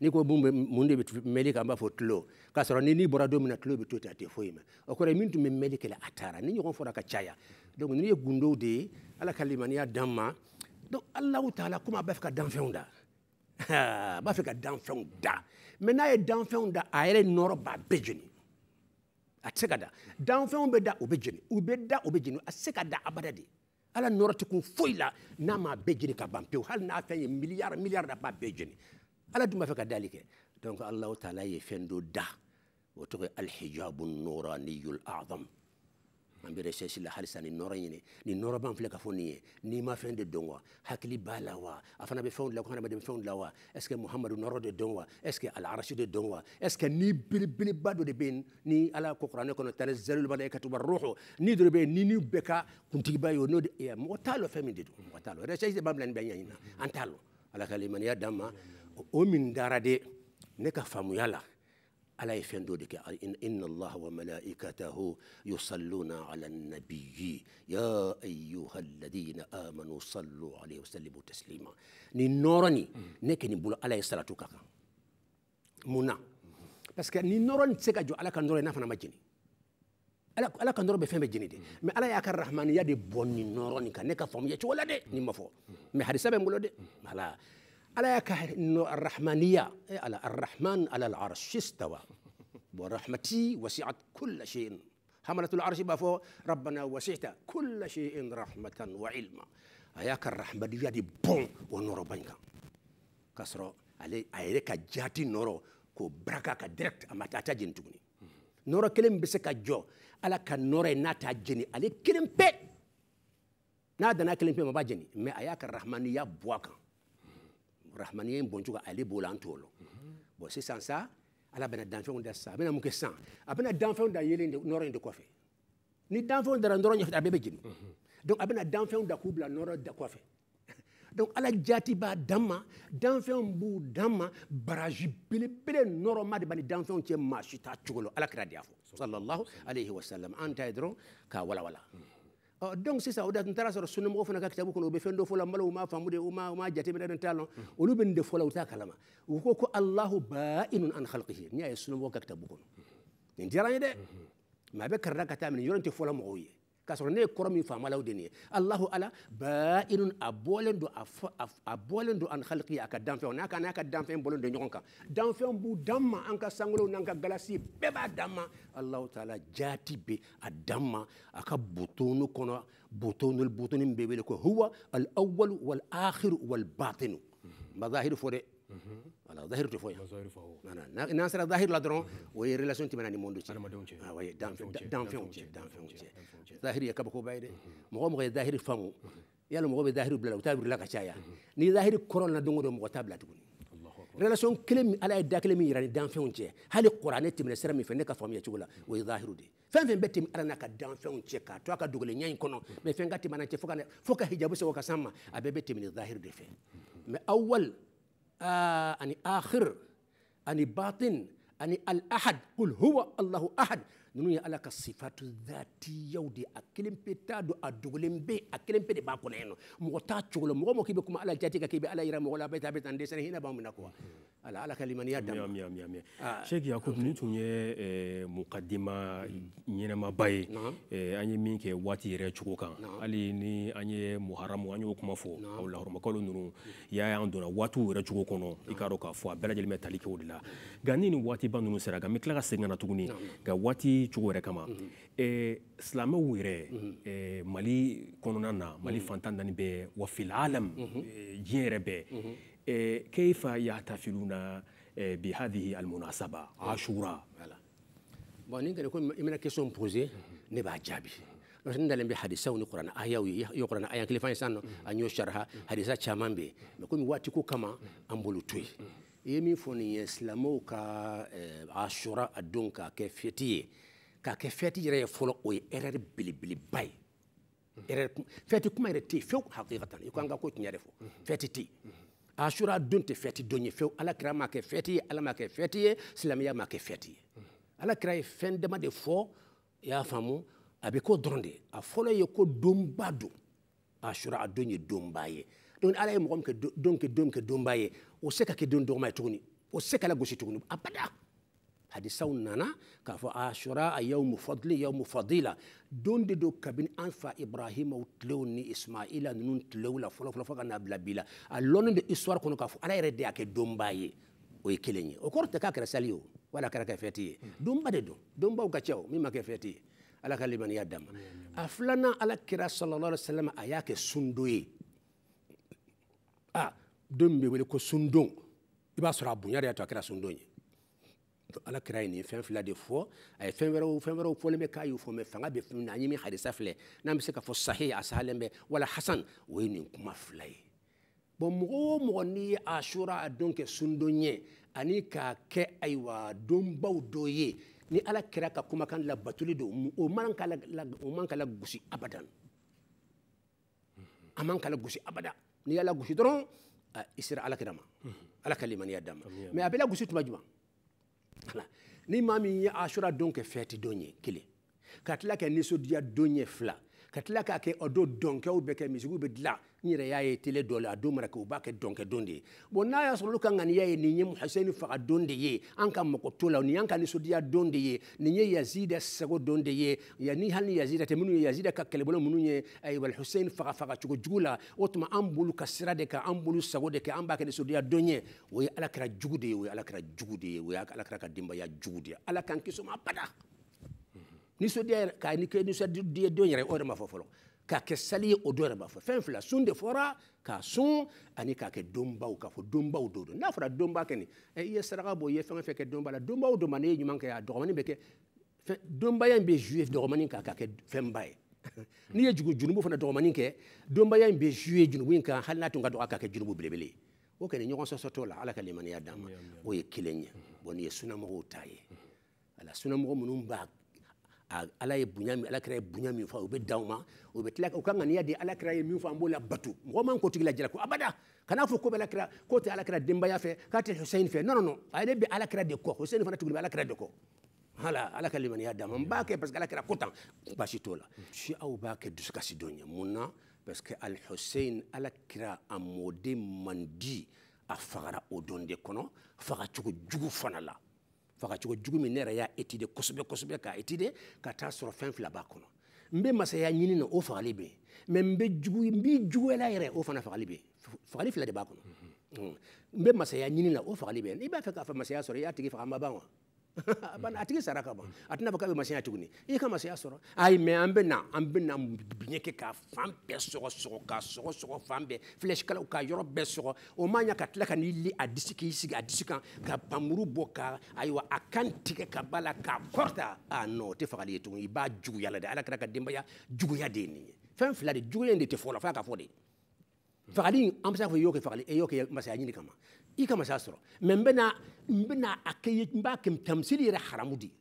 n'i ko bumbe munde be meli ka mba fo tlo k'a sɔrɔ ni n'i bɔra don min na tlo be to ten a tɛ o kore min tun meli mɛli atara ni taara ni ɲɔgɔn ka chaya donc n'i ye gundo de ala ka limaniya d'an ma donc allah taala kuma a b'a fɛ ka danfɛnw da b'a fɛ ka danfɛnw da mɛ ye dan da a yɛrɛ noro b'a bejuni ate ka da danfɛnw bɛ da o bɛ jeni u bɛ da o bɛ jeni a tɛ se ka da abada de ala nɔrɔ tɛ kun foyi la n'a m'a bɛɛ jeni ka ban pewu hali n'a fɛn ye miliyari miliyari la b'a bɛɛ jeni ala dun b'a fɛ ka dali kɛ donc alahu taala ye fɛn dɔ da o tɔgɔ ye alihijabu nɔraniyul azam an bɛ recherche la halisa nin nɔrɔ ɲini nin nɔrɔba filɛ ka fɔ nin ye n'i ma fɛn de dɔn wa hakili b'a la wa a fana bɛ fɛnw dilan ko hadamaden bɛ fɛnw dilan wa est ce que muhamadu nɔrɔ de dɔn wa est ce que alarashi de dɔn wa est ce que ni belebeleba dɔ de bɛ yen ni ala ko kuranɛ kɔnɔ tani zalul malaika tuba ruhu ni dɔ de bɛ yen ni ni bɛɛ ka kuntigiba ye o n'o de mɔgɔ t'a lɔ fɛn min de don mɔgɔ t'a lɔ recherche de b'a bila nin bɛɛ ɲɛɲini na an t'a lɔ ala ka limaniya d'an ma o min dara de ne ka faamuya la الا يفندو لك ان الله وملائكته يصلون على النبي يا ايها الذين امنوا صلوا عليه وسلموا تسليما ني نوراني نيك ني بولا الا يصلي توكا منا باسكو ني نوران تسيكا جو على كان نوران فانا ماجيني الا الا كان نور بفهم الجيني دي مي يا كان الرحمن يا دي بوني نوراني كان نيكا فوم يا تشولا دي ني مفو مي حديث على أنه الرحمانية على إيه، الرحمن على العرش استوى ورحمتي وسعت كل شيء حملت العرش بفو ربنا وسعت كل شيء رحمة وعلما أياك الرحمانية دي بون ونور بينك كسرو علي أيريك جاتي نورو كو بركة كدركت أما تاتاجين توني نورو كلم بسكا جو على كنوري ناتا جيني علي كلم بي نادنا نا كلم بي مباجيني مي أياك الرحمانية بواكان Rahmanie ye bon cogo ale b'o la an t'o lɔ bon sisan sa ala bɛna danfɛnw da sa. a bɛna mun kɛ sisan a bɛna danfɛnw da yelen de nɔrɔ de kɔfɛ ni danfɛnw dara nɔrɔ ɲɛfɛ a bɛɛ bɛ jeni donc a bɛna danfɛnw da k'u bila de da kɔfɛ donc ala jati b'a dama ma danfɛnw b'u dan ma baraji belebele nɔrɔma de b'a ni danfɛnw cɛ maa si ala kira sallallahu alayhi wa sallam an ta ye dɔrɔn k'a walawala. Mm donc sisan o de tun taara sɔrɔ sunnamɔgɔ fana ka kitabu kɔnɔ u bɛ fɛn dɔ fɔ la mali u m'a faamu de u ma u ma jateminɛ de t'a lɔn olu bɛ nin de fɔ la u t'a kalama u ko ko alahu ba'inun an khalqihi n'i y'a ye sunnamɔgɔ ka kitabu kɔnɔ nin diyara n ye dɛ mɛ a bɛ karida ka taa minɛ yɔrɔ in tɛ fɔla mɔgɔw ye كاسر ني كرمي فما لو دنيا الله الا بائن ابولن دو اف ابولن دو ان خلقي اكا دام في هناك انا اكا دام في بولن دو نيونكا دام في ام بو دام انكا سانغلو نانكا غلاسي بيبا دام الله تعالى جاتي بي ادام اكا بوتون كون بوتون البوتون بيبي هو الاول والاخر والباطن مظاهر فوري voilà zahiru te foya n'an sera zahiru la dɔrɔn o mm-hmm. relation tɛmɛna ni monde cɛ awɔ danfɛnw cɛ danfɛnw cɛ zahiru ye kabakoba ye dɛ mɔgɔ mɔgɔ ye zahiru faamu yala mɔgɔ bɛ zahiru bila u t'a birila ka mm-hmm. ni zahiru kɔrɔ na don o don mɔgɔ t'a relation kelen ala da kelen min yira ni danfɛnw cɛ hali kuranɛ tɛmɛna sira min fɛ ne ka faamuya cogo la o mm-hmm. ye zahiru de fɛn fɛn bɛ tɛmɛ ala n'a ka danfɛnw k'a to ka dogole ɲɛ in kɔnɔ mɛ fɛn ka tɛmɛ n'a cɛ hijabu sɔgɔ ka s'an ma a bɛɛ bɛ tɛmɛ ni zahiru آه أني آخر أني باطن أني الأحد قل هو الله أحد nunu ye ala ka sifatu dhatiyaw de a kelen pe t'a don a dogolen bɛ a kelen pe de b'a kɔnɔ yen nɔ mɔgɔ t'a cogo la mɔgɔ mɔgɔ k'i bɛ kuma ala jati kan k'i bɛ ala yira mɔgɔ la a bɛ taa a bɛ taa n dɛsɛ hinɛ b'an minɛ kuwa ala ala ka limaniya d'a ma ami ah. ami ami seki yakubu nin tun ye eh, mukadima ɲɛnɛmaba ye eh, an ye min kɛ waati yɛrɛ cogo kan hali ni an ye muharamu an y'o kuma fɔ aw laharomakalo ninnu y'a y'an donna waatiw yɛrɛ cogo kɔnɔ i k'a dɔn k'a fɔ a bɛɛ lajɛlen bɛ tali kɛ o de la nka ni nin waatiba ninnu sera nka n bɛ tila ka segin ka na tuguni nka waati cogo yɛrɛ kama mhm. silamɛw yɛrɛ mhm. mali kɔnɔna na mali mhm. fantan naani bɛɛ wa filalam diɲɛ yɛrɛ bɛɛ keifa yatafiluna bihadhihi almunasaba ah. ashura bon ni kɛra ko i mana question pose ne b'a jaabi parce que ne dalen bɛ hadisaw ni kuranɛ ayaw ye i ye kuranɛ aya kelen fɔ an ye sisan nɔ an y'o sharha hadisa caman bɛ yen komi waati ko kama an b'olu to yen i ye min fɔ nin ye silamɛw ka ashura a don k'a kɛ fiyɛti ye k'a kɛ fɛti yɛrɛ ye fɔlɔ o ye ɛrɛri belebeleba ye fɛti kuma yɛrɛ tɛ yen fewu hakikatan i ko an ka ko tiɲɛ yɛrɛ fɔ fɛti tɛ yen asura don tɛ fɛti don ye fewu alakira ma kɛ fɛti ye ala ma kɛ fɛti ye silamɛya ma kɛ fɛti ye kira ye fɛn dama de fɔ i y'a faamu a bɛ k'o dɔrɔn de a fɔlɔ ye ko donba don asura a don ye donba ye donc ala ye mɔgɔ min kɛ don kɛ don kɛ donba ye o tɛ se ka kɛ don dɔgɔma ye tuguni o se ka lagosi tuguni abada hadisawnana k'a fɔ ashura a yawmu fadli yawmu fadila don de do kabini an fa ibrahimaw tilew ni ismaila nunu tilew la fɔlɔfɔlɔ fɔ ka na bila bi a lɔnnen do histoire kɔnɔ k'a fɔ ala yɛrɛ de y'a kɛ donba ye o ye kelen ye o kɔrɔ tɛ k'a kɛra sali o wala kɛra kɛ fɛti ye donba de don donbaw ka ca min ma kɛ fɛti ye ala ka limaniya dama a filanan ala kira sallallahu alaihi wasallam a y'a kɛ sundo ye a don min bɛ wele ko sundon i b'a sɔrɔ a bonya de y'a to a kɛra sundon ye ala kira ye nin fɛn fila de fɔ a ye fɛn wɛrɛw fɛn wɛrɛw fɔlen bɛ k'a y'o fɔ mɛ fanga bɛ fɛn min na an ye min hadisa filɛ n'an bɛ se ka fɔ sahi a sahalen bɛ wala hasan o ye nin kuma fila ye bɔn mɔgɔ o mɔgɔ n'i ye a sora a don kɛ sundon ye ani k'a kɛ ayiwa donbaw dɔ ye ni ala kira ka kumakan labatuli don o man ka la o man ka la gosi abadan a man ka la gosi abada n'i y'a la gosi dɔrɔn i sera ala kira ma ala ka limaniya d'a ma mɛ a bɛ la gosi tuma jumɛn ni maa min ye asura don kɛ fɛti don ye kelen ka tila kɛ nisɔndiya don ye fila ka tila k'a kɛ do dɔnkɛw bɛ kɛ misigiw bɛ dilan n yɛrɛ y'a ye tele dɔ la a don mana kɛ u b'a kɛ dɔnkɛ don de ye bon n'a y'a sɔrɔ olu ka ŋaniya ye nin ye muhasɛni faga don de ye an ka mɔgɔ to la nin y'an ka nisɔndiya don de ye nin ye yazida sago don de ye yanni hali ni yazida tɛ minnu ye yazida ka kɛlɛbolo minnu ye ayiwa husɛni faga faga cogo jugu la o tuma an b'olu ka sira de kan an b'olu sago de kɛ an b'a kɛ nisɔndiya don ye o ye alakira jugu de ye o ye alakira jugu de ye o ye alakira ka denbaya jugu de ye ala k'an kisi o ma abada nisɔndiya yɛrɛ k'a ni kɛ nisɔndiya don yɛrɛ o yɛrɛ ma fofolo k'a ke sali o don yɛrɛ ma fɔ fɛn fila sun de fora k'a sun ani k'a domba o k'a domba o do don n'a fɔra domba kɛ ni e i ye saraka bɔ ye fɛn o fɛn kɛ la domba o mane n'i ye ɲuman kɛ a dɔgɔmani bɛ kɛ fɛn donbaya in bɛ zuye ka kan k'a kɛ ni ye n'i ye jugu jurumu fana dɔgɔmani kɛ donbaya in bɛ zuye jurumu juif, kan hali n'a tun ka dɔgɔ k'a kɛ jurumu belebele ye o ngon so so t'o la ala ka limaniya d'an ma o ye kelen ye bɔn nin ye sunamɔgɔw ta ye ala sunamɔgɔ minnu b'a ala ye bonya min alakira ye bonya min fɔ u bɛ dan u ma u bɛ tila u ka ŋaniya di alakira ye min fɔ an b'o la bato mɔgɔ man k'o tigi ko abada kana fɔ ko bɛ alakira k'o tɛ alakira denbaya fɛ k'a tɛ fɛ non non non ale bɛ alakira de kɔ husɛni fana tugulen bɛ alakira de kɔ hala ala ka limaniya d'a ma n b'a kɛ parce que alakira ko tan baasi t'o la si aw b'a kɛ dusukasi don Mun'a mun na parce que alihusɛni alakira a mɔden man di a fagara o don de kɔnɔ fagacogo jugu fana la fagacogo jugu min ne yɛrɛ y'a étude kosɛbɛ kosɛbɛ k'a étude ka taa sɔrɔ fɛn fila b'a kɔnɔ n bɛ masaya ɲini na o fagali bɛ yen mɛ n bɛ jugu n b'i juguyala yɛrɛ o fana fagali bɛ yen fagali fila de b'a kɔnɔ n bɛ masaya ɲini na o fagali bɛ yen n'i b'a fɛ k'a fɔ masaya sɔrɔ i y'a tigi faga a ma ban wa bana a tigi sara ka ban a tɛna fɔ k'a bɛ masaya tuguni i ka masaya sɔrɔ ayi mɛ an bɛ na an bɛ na biɲɛ kɛ ka fan bɛɛ sɔgɔsɔgɔ ka sɔgɔsɔgɔ fan bɛɛ filɛsikalaw ka yɔrɔ bɛɛ sɔgɔ o ma ɲa ka tila ka n'i li a disi k'i sigi a disi kan ka pamuru bɔ ka ayiwa a kan tigɛ ka b'a la k'a kɔrɔta a nɔ o tɛ fagali ye tuguni i b'a juguya la dɛ ala kɛra ka denbaya juguya de ye nin ye fɛn fila de juguya in de tɛ fɔ f'a ka fɔ de fagali an bɛ se k'a fɔ i y'o kɛ fagali i y'o kɛ masaya ɲini kama i ka masaya sɔrɔ mɛ n bɛna n bɛna a kɛ n b'a kɛ tamsili yɛrɛ haramu de ye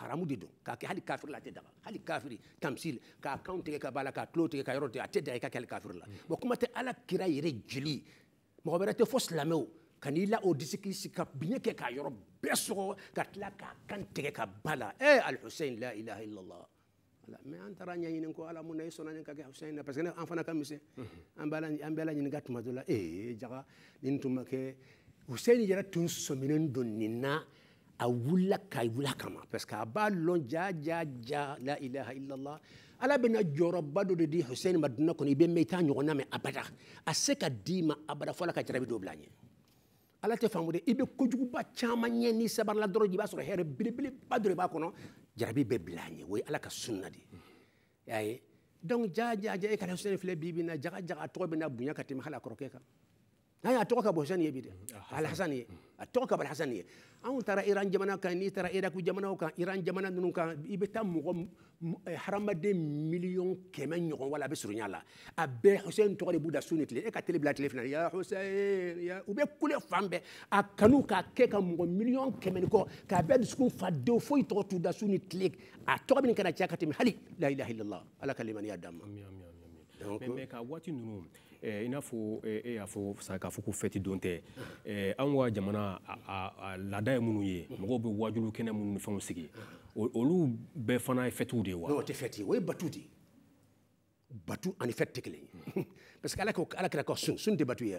haramu de don k'a kɛ hali kafiri la a tɛ daga hali kafiri tamsili k'a kanw tigɛ ka b'a la k'a tulo tigɛ ka yɔrɔ tigɛ a tɛ daga i ka kɛ hali kafiri la wa kuma tɛ ala kira yɛrɛ jeli mɔgɔ wɛrɛ tɛ fo silamɛw ka n'i la o disi k'i sigi ka biɲɛ kɛ k'a yɔrɔ bɛɛ sɔgɔ ka tila k'a kan tigɛ ka ba la ee alihusɛn la ilaha illallah la mais an taara ɲɛɲini ko ala mun na i sɔnna nin ka kɛ husɛn parce que an fana ka misɛn an bɛ ala ɲininka tuma dɔ la ee jaga nin tun ma kɛ husɛn yɛrɛ tun sɔminen don nin a wulila ka wula kama parce que b'a lɔn ja ja ja la ilaha illallah ala bɛna jɔyɔrɔba dɔ de di husɛn ma dunan kɔnɔ i bɛ mɛn i t'a abada a se ka d'i ma abada fo ka jarabi dɔ bila an ala tɛ faamu dɛ i bɛ kojuguba caman ɲɛ n'i sabarila dɔrɔn i b'a sɔrɔ hɛrɛ belebeleba dɔ de b'a kɔnɔ jarabi bɛ bila an o ye ala ka sunna de y'a ye donc ja ja ja e ka lasunɛ filɛ bi bi in na jaga jaga a tɔgɔ bɛ na bonya ka tɛmɛ hali a kɔrɔkɛ kan هيا اتوقع بوسانية بيد آه، على حسنية آه، اتوقع بالحسنية أو ترى إيران جمانا كان ترى إيراك جمانا وكان إيران جمانا نون كان يبتا مغم آه، حرام دي مليون كمان يغون ولا بسر نيالا أبي حسين تقول بودا سوني تلي إيكا تلي بلا تلي يا حسين يا وبي كل فام بي أكنو كا كيكا مغم مليون كمان كو كا بيد سكون فدو فوي تغو تودا سوني تلي أتوقع بني كان تشاكا تمي حالي لا إله إلا الله على كلمة يا دام أمي أمي أمي أمي أمي أمي أمي أمي أمي i n'a fɔ e y'a fɔ sa k'a fɔ ko fɛti don tɛ an ka jamana laada ye minnu ye mɔgɔw bɛ wajulu kɛnɛ minnu ni fɛnw sigi olu bɛɛ fana ye fɛtiw de ye wa. n'o tɛ fɛti ye o ye batu de ye batu ani fɛti tɛ kelen ye parce que ala ko ala kɛra ka sun sun tɛ batu ye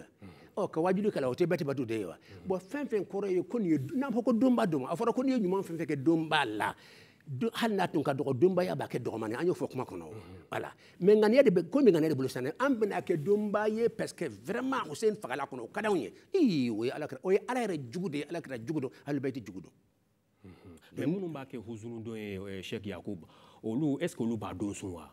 ɔ ka wajulu k'a la o tɛ bɛti batu de ye wa bɔn fɛn fɛn kɔrɔ ye ko nin ye n'an fɔ ko don b'a don a fɔra ko n'i ye ɲuman fɛn fɛn kɛ don la. hali n'a tun ka dɔgɔ donbaya b'a kɛ dɔgɔmani an y'o fɔ kuma kɔnɔ voilà mais ŋaniya de bɛ ŋaniya de bolo sisan dɛ an bɛna kɛ donba ye parce que vraiment Hussein fagala kɔnɔ o ka d'anw ye ii o ye o ye ala yɛrɛ jugu de ye jugu hali bɛɛ tɛ jugu minnu b'a kɛ don ye olu est ce que olu b'a don sun wa.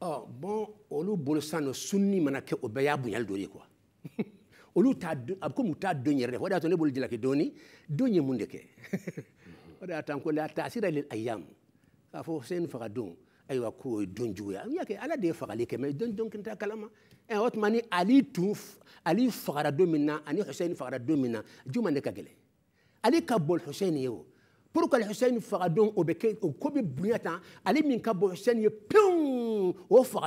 ɔ bɔn olu bolo sisan sunni mana kɛ o bɛɛ y'a bonyali dɔ ye quoi olu t'a a bɛ komi u t'a yɛrɛ de o de y'a to ne jalaki dɔɔni don ye mun de kɛ oɗa tan ko la tasira lil ayam ka fo sen faga don ayiwa ko ye don juguya yake ala de ye fagali kɛ mɛ e don don kinta kalama ɛ o tuma ali tun ali fagara don min ani husɛni fagara don min juma de ka gɛlɛn ali ka bɔn husɛni pour que Hussein fagadon donc au kɛ au ko bɛ bonya tan hein, ale min ka bon au ye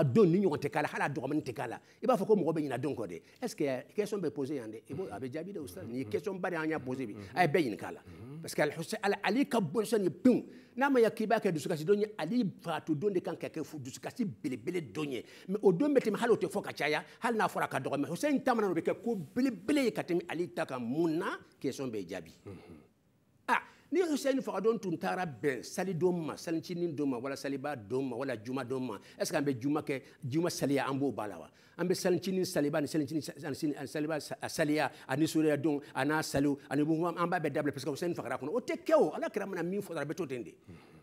donc ni on te k'a hala hali a te tɛ k'a la i b'a fɔ ko mɔgɔ bɛ ɲina don est ce que question bɛ posée yan dɛ i b'o a de jaabi ni question ba de an y'a poser. bi a mm-hmm. eh ben, ye bɛɛ parce que husɛni Hussein, ka bon husɛni ye pewu n'a ma ɲɛ k'i b'a kɛ dusukasi don ye ale fagato don de kan ka kɛ dusukasi belebele don ye mais o don bɛ tɛmɛ hali o tɛ fɔ ka caya hali n'a fɔra ka dɔgɔ Hussein tamana ta mana ko belebele ye ka tɛmɛ ale ta kan mun question bɛ jaabi mm-hmm. ah ni ye seli faga don tun taara bɛn sali don ma salicinin don ma wala saliba don ma wala juma don ma est ce an bɛ juma kɛ juma saliya an b'o b'a la wa an bɛ salicinin saliba ni salicinin saliya ani soriya don a saliw ani an b'a bɛɛ dabila parce que husɛni fagara kɔnɔ o tɛ kɛ o ala kɛra mana min fɔra bɛ to ten de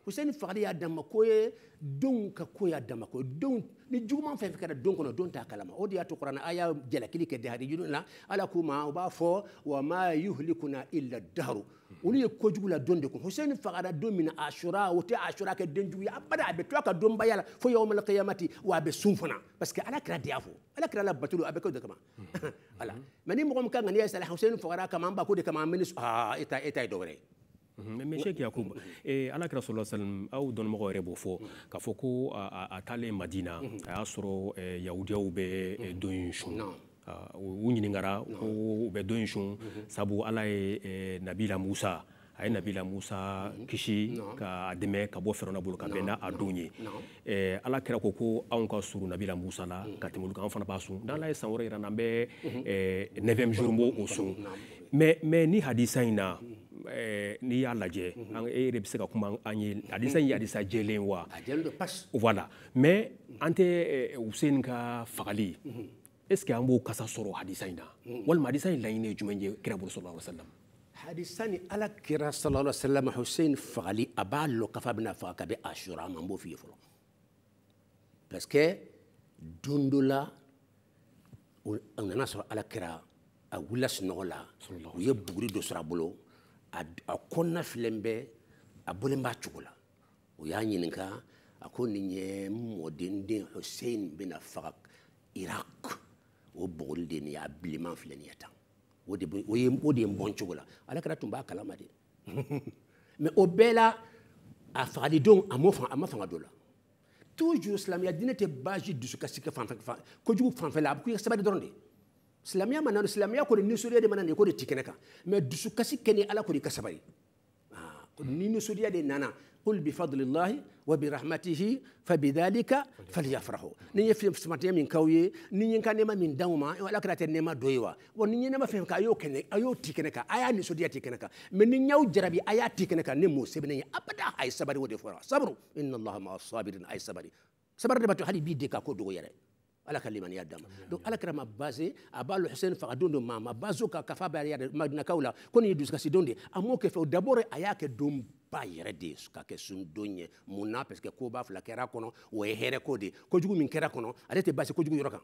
husɛni fagari y'a dama ko ye denw ka ko y'a dama ko denw ni juguman fɛn fɛn kɛra don kɔnɔ don t'a kalama o de y'a to kuranɛ a y'a jalakili kɛ dahari juru la ala k'u ma u b'a fɔ wa ma yuhlikuna illa dahru ولي كوجو لا دون دكو حسين فقرا دون من عاشوراء وتي عاشوراء كدنجو يا ابدا بتوا كدون بيال في يوم القيامه وبسوفنا باسكو على كرا ديافو على كرا لبتو ابيكو دكما الا ماني مغم كان غني يسال حسين فقرا كمان باكو دكما منس اه ايتا ايتا دوري mais cheikh yakoub eh alakira sallallahu alayhi wasallam aw don mo gore bofo ka foko a tale madina a soro yaoudiaou be don chou Uh, u ɲiningara ko u bɛ don sun mhm. sabu ala ye eh, nabila musa a ye mhm. nabila musa mhm. kisi ka dɛmɛ ka bɔ fɛrɛna bolo ka bɛn n'a don ye eh, ala kɛra ko ko anw ka suru nabila musa la ka tɛmɛ olu kan an fana b'a sun n'ala ye san wɛrɛ yira na an bɛ nɛfɛn misuru bɔ o sun mɛ ni hadisa in na eh, n'i y'a lajɛ e yɛrɛ bɛ se ka kuma an ye hadisa in hadisa jɛlen wa wala mɛ an tɛ usen ka fagali est ce que an b'o kasa sɔrɔ hadisa in na walima hadisa in laɲini ye jumɛn ye kira le sɔrɔ salam hadisa ni ala kira sala salam husein fagali a b'a lɔ kafa bɛna faga ka bɛ asura ma n b'o f'i ye fɔlɔ parce que don dɔ la a nana sɔrɔ ala kira a wulila sunɔgɔ la u ye buguri dɔ sɔrɔ a bolo a kɔnɔna filɛ bɛ a bolen b'a cogo la u y'a ɲininka a ko nin ye mɔdenden husein bɛna faga iraq o bugɔli de nin y'a bilenman filɛ nin ye tan o de o ye o de ye n bɔ cogo la alakira tun b'a kalama de mɛ o bɛɛ la a fagalidenw a m'o fanga a ma fanga don o la toujours silamɛya diinɛ tɛ base dusukasi kɛ fanfɛ fan kojugu fanfɛla a bɛ k'i ka sabali dɔrɔn de silamɛya ma na silamɛya kɔni nisɔndiya de ma na nin ye ko de ti kɛnɛ kan mɛ dusukasi kɛ ni ala kɔni i ka sabali aa ni nisɔndiya de nana kul bi fadlilahi وبرحمته فبذلك فليفرحوا ني في سمتي من كوي ني كان نما من دوما ولا كرات نيما دويوا وني نما في كايو كن ايو تيكنكا ايا ني سوديا تيكنكا من نيو جربي ايا تيكنكا ني موسى بن ابدا اي صبر ودي فرا صبر ان الله مع الصابرين اي صبر صبر دبتو حالي بيديكا كودو يري ala ka limani ya dama donc ala kɛra ma base a b'a lo husɛni faga don do maa ma bazo ka kafa b'a yɛrɛ madina kaw la ko nin ye dusukasi don d'abord a y'a pas yɛrɛ de ye ka kɛ sunidon ye mun na parce que koba fila kɛra kɔnɔ o ye hɛrɛ ko de ye kojugu min kɛra kɔnɔ ale tɛ basi kojugu yɔrɔ kan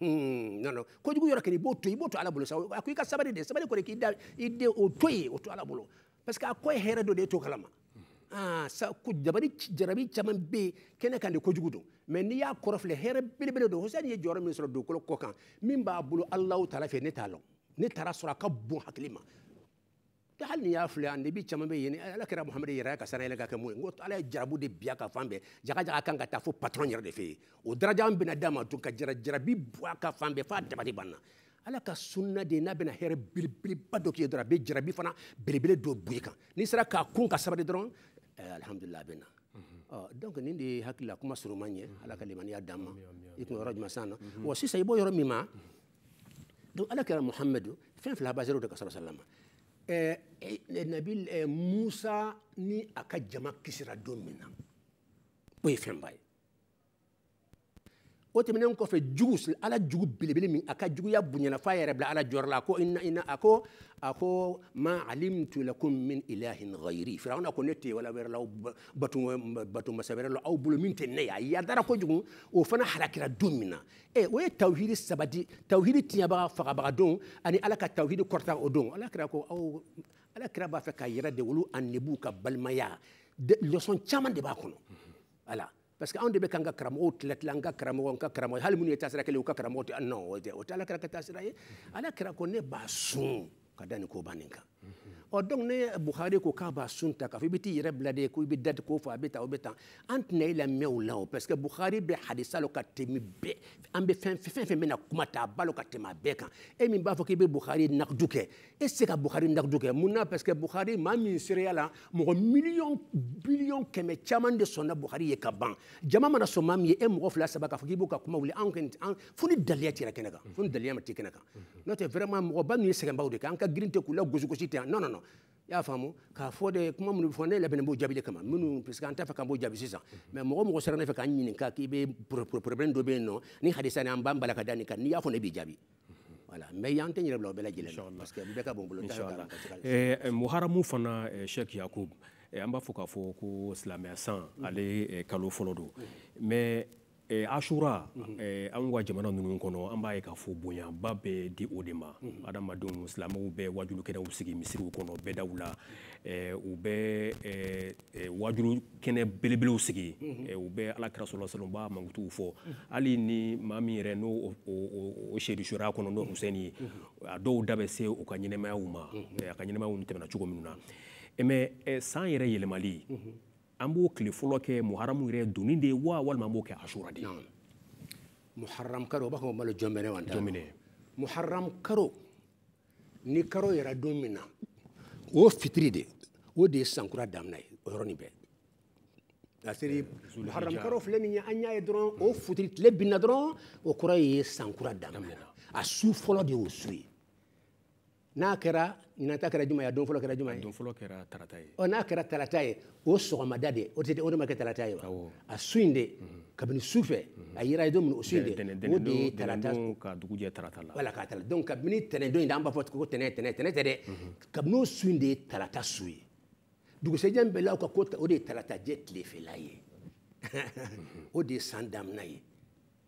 non kojugu yɔrɔ kɛra i b'o to i b'o to ala bolo sa a ko i ka sabali de sabali kɔni k'i da i den o to yen o to ala bolo parce que a ko ye hɛrɛ dɔ de ye e to kalama ah sa ko jabari jarabi caman bɛ yen kɛnɛ kan de kojugu don mais n'i y'a kɔrɔ filɛ hɛrɛ belebele don hosani ye jɔyɔrɔ min sɔrɔ dugukolo kɔ kan min b'a bolo alahu taala fɛ ne t'a lɔn ne taara sɔrɔ a ka bon hakili ma te hali ni y'a filɛ annabi caman bɛ yen ala kɛra muhamadu yɛrɛ ka sara yɛlɛ ka kɛ mun ye n ko ala ye jarabu de biya ka fan bɛɛ jagajaga kan ka taa fo patɔrɔn yɛrɛ de fɛ yen o daraja an bɛna d'a ma tun ka jara jarabi bɔ a ka fan bɛɛ f'a dabali banna ala ka sunna de n'a bɛna hɛrɛ belebeleba dɔ k'i ye dɔrɔn a bɛ jarabi fana belebele dɔ bɔ i kan n'i sera k'a kun ka sabali dɔrɔn eh, alihamudulila a bɛ na mhm. oh, donc nin de ye hakilila kuma surunma ɲɛ mhm. ala ka limaniya d'an ma i kun yɔrɔ jumɛn san na mhm. wa sisan i b'o yɔrɔ min ma donc ala kɛra muhamadu fɛn fila a b'a zɛrɛ o de ka sɔrɔ salama eh, eh, nabi eh, musa ni a ka jama kisira don min na o ye fɛnba ye o tɛmɛnen kɔfɛ jugu ala jugu belebele min a ka juguya bonyana f'a yɛrɛ bila ala jɔyɔrɔ la ko inna inna a ko a ko ma alimtu lakum min ilahin ghayri firawuna ko ne tɛ wala wɛrɛ la bato bato masa wɛrɛ la aw bolo min tɛ ne ye a yadara kojugu o fana halakira don min na ɛ o ye tawhidi sabati tawhidi tiɲɛbaga fagabaga don ani ala ka tawhidi kɔrɔta o don ala kira ko aw ala kira b'a fɛ k'a yɛrɛ de wolo a nebu ka balimaya leçon caman de b'a kɔnɔ ala parce que anw de bɛ k'an ka karamɔgɔw tilatila an ka karamɔgɔ n ka karamɔgɔ hali minnu ye taasira kelen u ka karamɔgɔ tɛ ah non o tɛ o tɛ alakira ka taasira ye alakira ko ne b'a sun ka da nin ko ban nin kan ɔ donc ne buhari ko k'a b'a sun ta k'a fɔ i bɛ t'i yɛrɛ bila de ko i bɛ dati ko fɔ a bɛ tan o bɛ tan an tɛna i lamɛn o la o parce que buhari bɛ hadisa la ka tɛmɛ bɛɛ an bɛ fɛn fɛn fɛn bɛna kuma ta a b'a la ka tɛmɛ a bɛɛ kan e min b'a fɔ k'i bɛ buhari nakudu kɛ e tɛ se ka buhari nakudu kɛ mun na parce que buhari maa min seereya la mɔgɔ miliyɔn biliyɔn kɛmɛ caman de sɔnna buhari ye ka ban jama mana sɔn maa min ye e mɔgɔ fila saba k'a fɔ k'i b'u ka kuma wuli anw kɛ an fo ni daliya tira kɛnɛ kan fo ni daliya ma tɛ kɛnɛ kan n'o tɛ vraiment mɔgɔba ninnu ye sɛgɛnbaw de kɛ an ka girin tɛ k'u la gosi gosi tɛ yan non non non dɔrɔn i y'a faamu k'a fɔ de kuma minnu fɔ ne labɛnnen b'o jaabili kama minnu parce que an t'a fɛ k'an b'o jaabi sisan mɛ mɔgɔ mɔgɔ sera ne fɛ k'an ɲininka k'i bɛ problème dɔ bɛ yen nɔ ni halisa ni an b'an bala ka da nin kan n'i y'a fɔ ne b'i jaabi voilà mais y'an tɛ yɛrɛ bila o bɛɛ lajɛlen na parce que bɛɛ ka bon bolo ɛɛ muharamu fana Cheick Yacoub an b'a fɔ k'a fɔ ko silamɛya san mm. ale eh, kalo fɔlɔ don mais Eh, ashura mhm. eh, an ka jamana nunu kɔnɔ an b'a ye k'a fɔ bonyaba bɛ di o de ma mhm. adamadenw silamaw bɛ wajulukɛnɛw sigi misiriw kɔnɔ bɛɛdaw la eh, u bɛ wajulu kɛnɛ belebelew sigi mhm. u bɛ ala kira sɔrɔ salaba mankutuw fɔ hali ni maa min yɛrɛ n'o sarisuraya kɔnɔ n'o Husɛni ye a dɔw da bɛ se u ka ɲɛnɛmayaw ma a ka ɲɛnɛmayaw tɛmɛna cogo min na mɛ san yɛrɛ yɛlɛmali an b'o tile fɔlɔ kɛ muharamu yɛrɛ doni de wa walima an b'o kɛ asura de muharam karo o b'a fɔ malo jɔnbɛnɛ wa jɔnbɛnɛ muharam karo ni karo yɛrɛ don min na o fitiri de o de ye sankura damina ye o yɔrɔnin bɛɛ laseri muharam karo filɛ nin ye an y'a ye dɔrɔn o fitiri tile binna dɔrɔn o kɔrɔ ye sankura damina a su fɔlɔ de y'o su ye n'a kɛra ɲinata kɛra juma ye a don fɔlɔ kɛra juma ye don fɔlɔ kɛra tarata ye ɔ n'a kɛra tarata ye o sɔgɔmada de o tɛ o de ma kɛ tarata ye wa a su in de mhm. kabini su fɛ a yira ye don min o su in de o de ye tarata ka dugu jɛ tarata la wala ka tarata donc kabini tɛnɛndon in de an b'a fɔ ko tɛnɛ tɛnɛ tɛnɛ tɛ dɛ mhm. kabini o su in de ye tarata su ye dugusɛjɛ min bɛ la o kan ko o de ye tarata jɛ tilefɛla ye mhm. o de ye san damina ye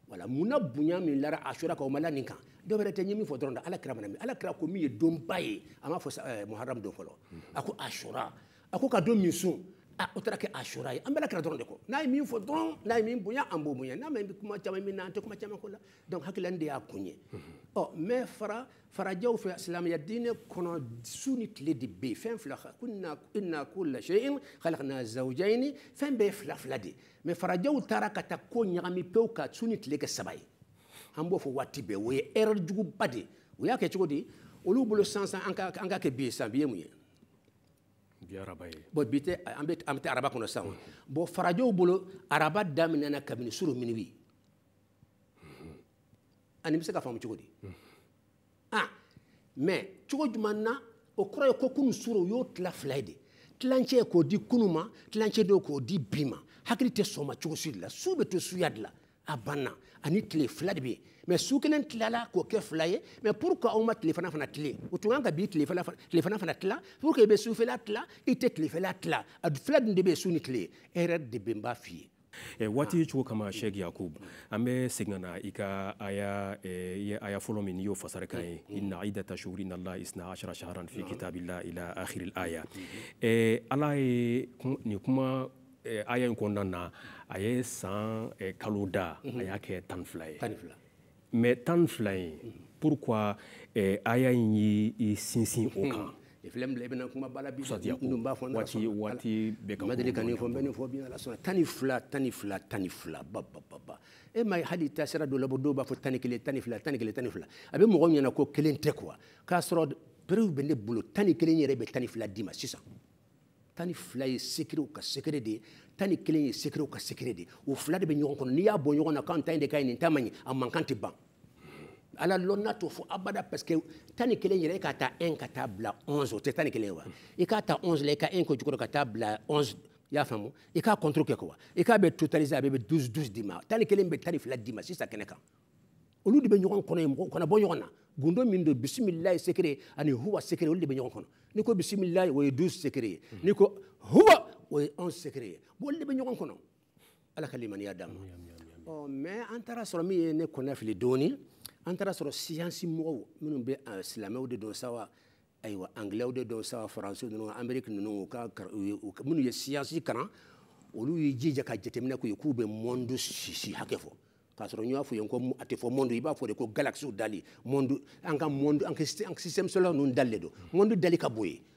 wala munna bonya min lara a sura kan o ma la nin kan dɔw bɛrɛ tɛ ɲɛ min fɔ dɔrɔn da ala kira mana min ala kira ko min ye donba ye a m'a fɔ eh, muharamu don fɔlɔ a ko asura a ko ka don min sun o taara kɛ asura ye an bɛɛ kira dɔrɔn de kɔ n'a ye min fɔ dɔrɔn n'a ye min bonya an b'o bonya n'a ma kuma caman min na an tɛ kuma caman ko la donc hakilila de y'a kun ye ɔ mɛ fara farajɛw fɛ silamɛya diinɛ kɔnɔ su ni tile de bɛ yen fɛn fila ko na na ko laseyin halakana zawujaini fɛn bɛɛ ye fila fila de ye mɛ farajɛw taara ka taa ko ɲagami pewu ka su ni tile kɛ saba ye an b'o fɔ waati bɛɛ o ye erreur juguba de ye y'a kɛ cogo di olu bolo sisan sisan an ka kɛ bi ye sisan bi ye mun ye. bi araba ye. bɔn bi tɛ an bɛ an bɛ taa araba kɔnɔ sisan wa bɔn farajɛw bolo araba daminɛna kabini suru miniwi ani bɛ se ka faamu cogo di. ah mɛ cogo jumɛn na o kɔrɔ ye ko kunu suru u y'o tila fila ye de tilancɛ k'o di kunu ma tilancɛ dɔw k'o di bi ma hakili tɛ sɔn o ma cogo si de la su bɛ to suya de la. a banna ani tile fila de bɛ yen mɛ su kelen tilala k'o kɛ fila ye mɛ pour que aw ma tilefana fana tile o tun kan ka bi tilefana fana tila pour que i bɛ sufɛla tila i tɛ tilefɛla tila a fila dun de bɛ yen su ni tile hɛrɛ de bɛ n b'a f'i kama shek yakub an bɛ segin ka na i ka aya ye aya fɔlɔ min n'i y'o fasari kan ye inna idata shuhuri na la isna ashara shahran fi kitabillah ila akhiril aya ala ye nin kuma aya in kɔnɔna na a ye san kalo da a y'a kɛ tan fila ye mɛ tan fila ye pourquoi a y'a y'i sinsin i bɛna kuma kan ma ka nin fɔ n tani ni kelen ye sekere ka sekere de o fila de bɛ ɲɔgɔn kɔnɔ n'i y'a bɔ ɲɔgɔn na k'an ta in de ka ɲi nin ta man a man kan tɛ ban ala lɔnna t'o fɔ abada parce que tani ni kelen yɛrɛ i e k'a ta un ka taa bila onze o tɛ tan kelen wa i k'a ta onze la i ka un ko jukɔrɔ ka taa bila onze y'a faamu i k'a kɔntoro kɛ kuwa i k'a bɛ totalize a bɛ bɛ douze douze d'i ma tan ni kelen bɛ tan ni fila d'i ma sisan kɛnɛ kan olu de bɛ ɲɔgɔn kɔnɔ yen mɔgɔw kana bɔ ɲɔgɔn na gundo min don bisimilayi sekere ani huwa sekere olu de bɛ ɲɔgɔn kɔnɔ n'i ko bisimilayi o ye douze sekere ye n'i ko huwa Oui, on se crée. ye bon olu de ɲɔgɔn kɔnɔ ala ka limaniya dama ɔ mɛ an taara sɔrɔ min ye ne siyansi de don sa ayiwa de don sa faransi ninnu ameriki ninnu ka siyansi olu ka sisi hakɛ fɔ k'a sɔrɔ n y'a fɔ yen a tɛ de ko galaxie. dali mɔndu an ka mɔndu an ka système solaire ninnu dali de don mɔndu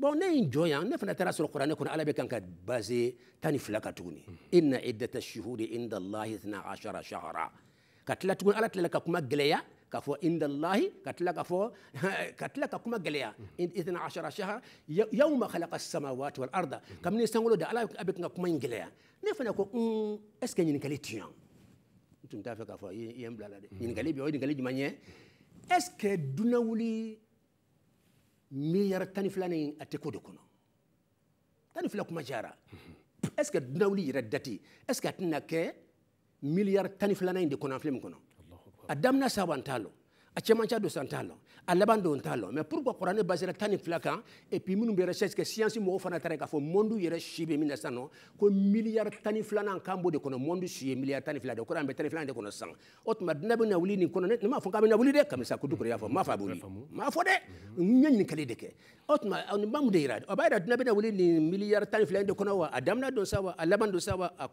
bon ne ye n jɔn yan ne fana taara sɔrɔ kuranɛ kɔnɔ ala bɛ kan ka base tan ni fila kan tuguni mhm. inna iddata shuhudi inda allahi ithna ashara shahara ka tila tuguni ala tilala ka kuma gɛlɛya k'a fɔ inda allahi ka tila ka fɔ ka tila ka kuma gɛlɛya mhm. ithna ashara shahara yawma khalaqa samawati wal arda mhm. kabini sankolo da ala bɛ kan ka kuma in gɛlɛya ne fana ko un mm, est ce que ɲininkali ti tun t'a fɛ k'a fɔ i ye n bila la dɛ ɲininkali bɛ o ɲininkali jumɛn ye est ce que dunawuli miliyar tan ni fila nin a tɛ ko de kɔnɔ tan ni fila kuma cayara est ce que dunawuli yɛrɛ date est ce que a tɛna kɛ miliyar tan ni filanan in de kɔnɔ an filɛ min kɔnɔ a damina saban t'a lɔ a cɛmancɛ don san t'a lɔ a laban don t'a lɔn mɛ pourquoi kuranɛ basera tan ni fila kan et puis minnu bɛ recherche kɛ science mɔgɔw fana taara k'a fɔ monde yɛrɛ si bɛ min na sisan nɔ ko miliyari tan ni filanan k'an b'o de kɔnɔ monde si ye miliyari tan ni fila de ye ko an bɛ tan ni filanan de kɔnɔ sisan o tuma dunan bɛ na wuli nin kɔnɔ ne m'a fɔ k'a bɛ na wuli dɛ kamisa ko dukɔrɔ y'a fɔ m'a fɔ a bɛ wuli m'a fɔ dɛ n ye ɲininkali de kɛ o tuma nin b'anw de yira o b'a yira dunan bɛ na wuli nin miliyari tan ni fila de kɔnɔ wa a daminɛ don sa wa a laban don sa wa a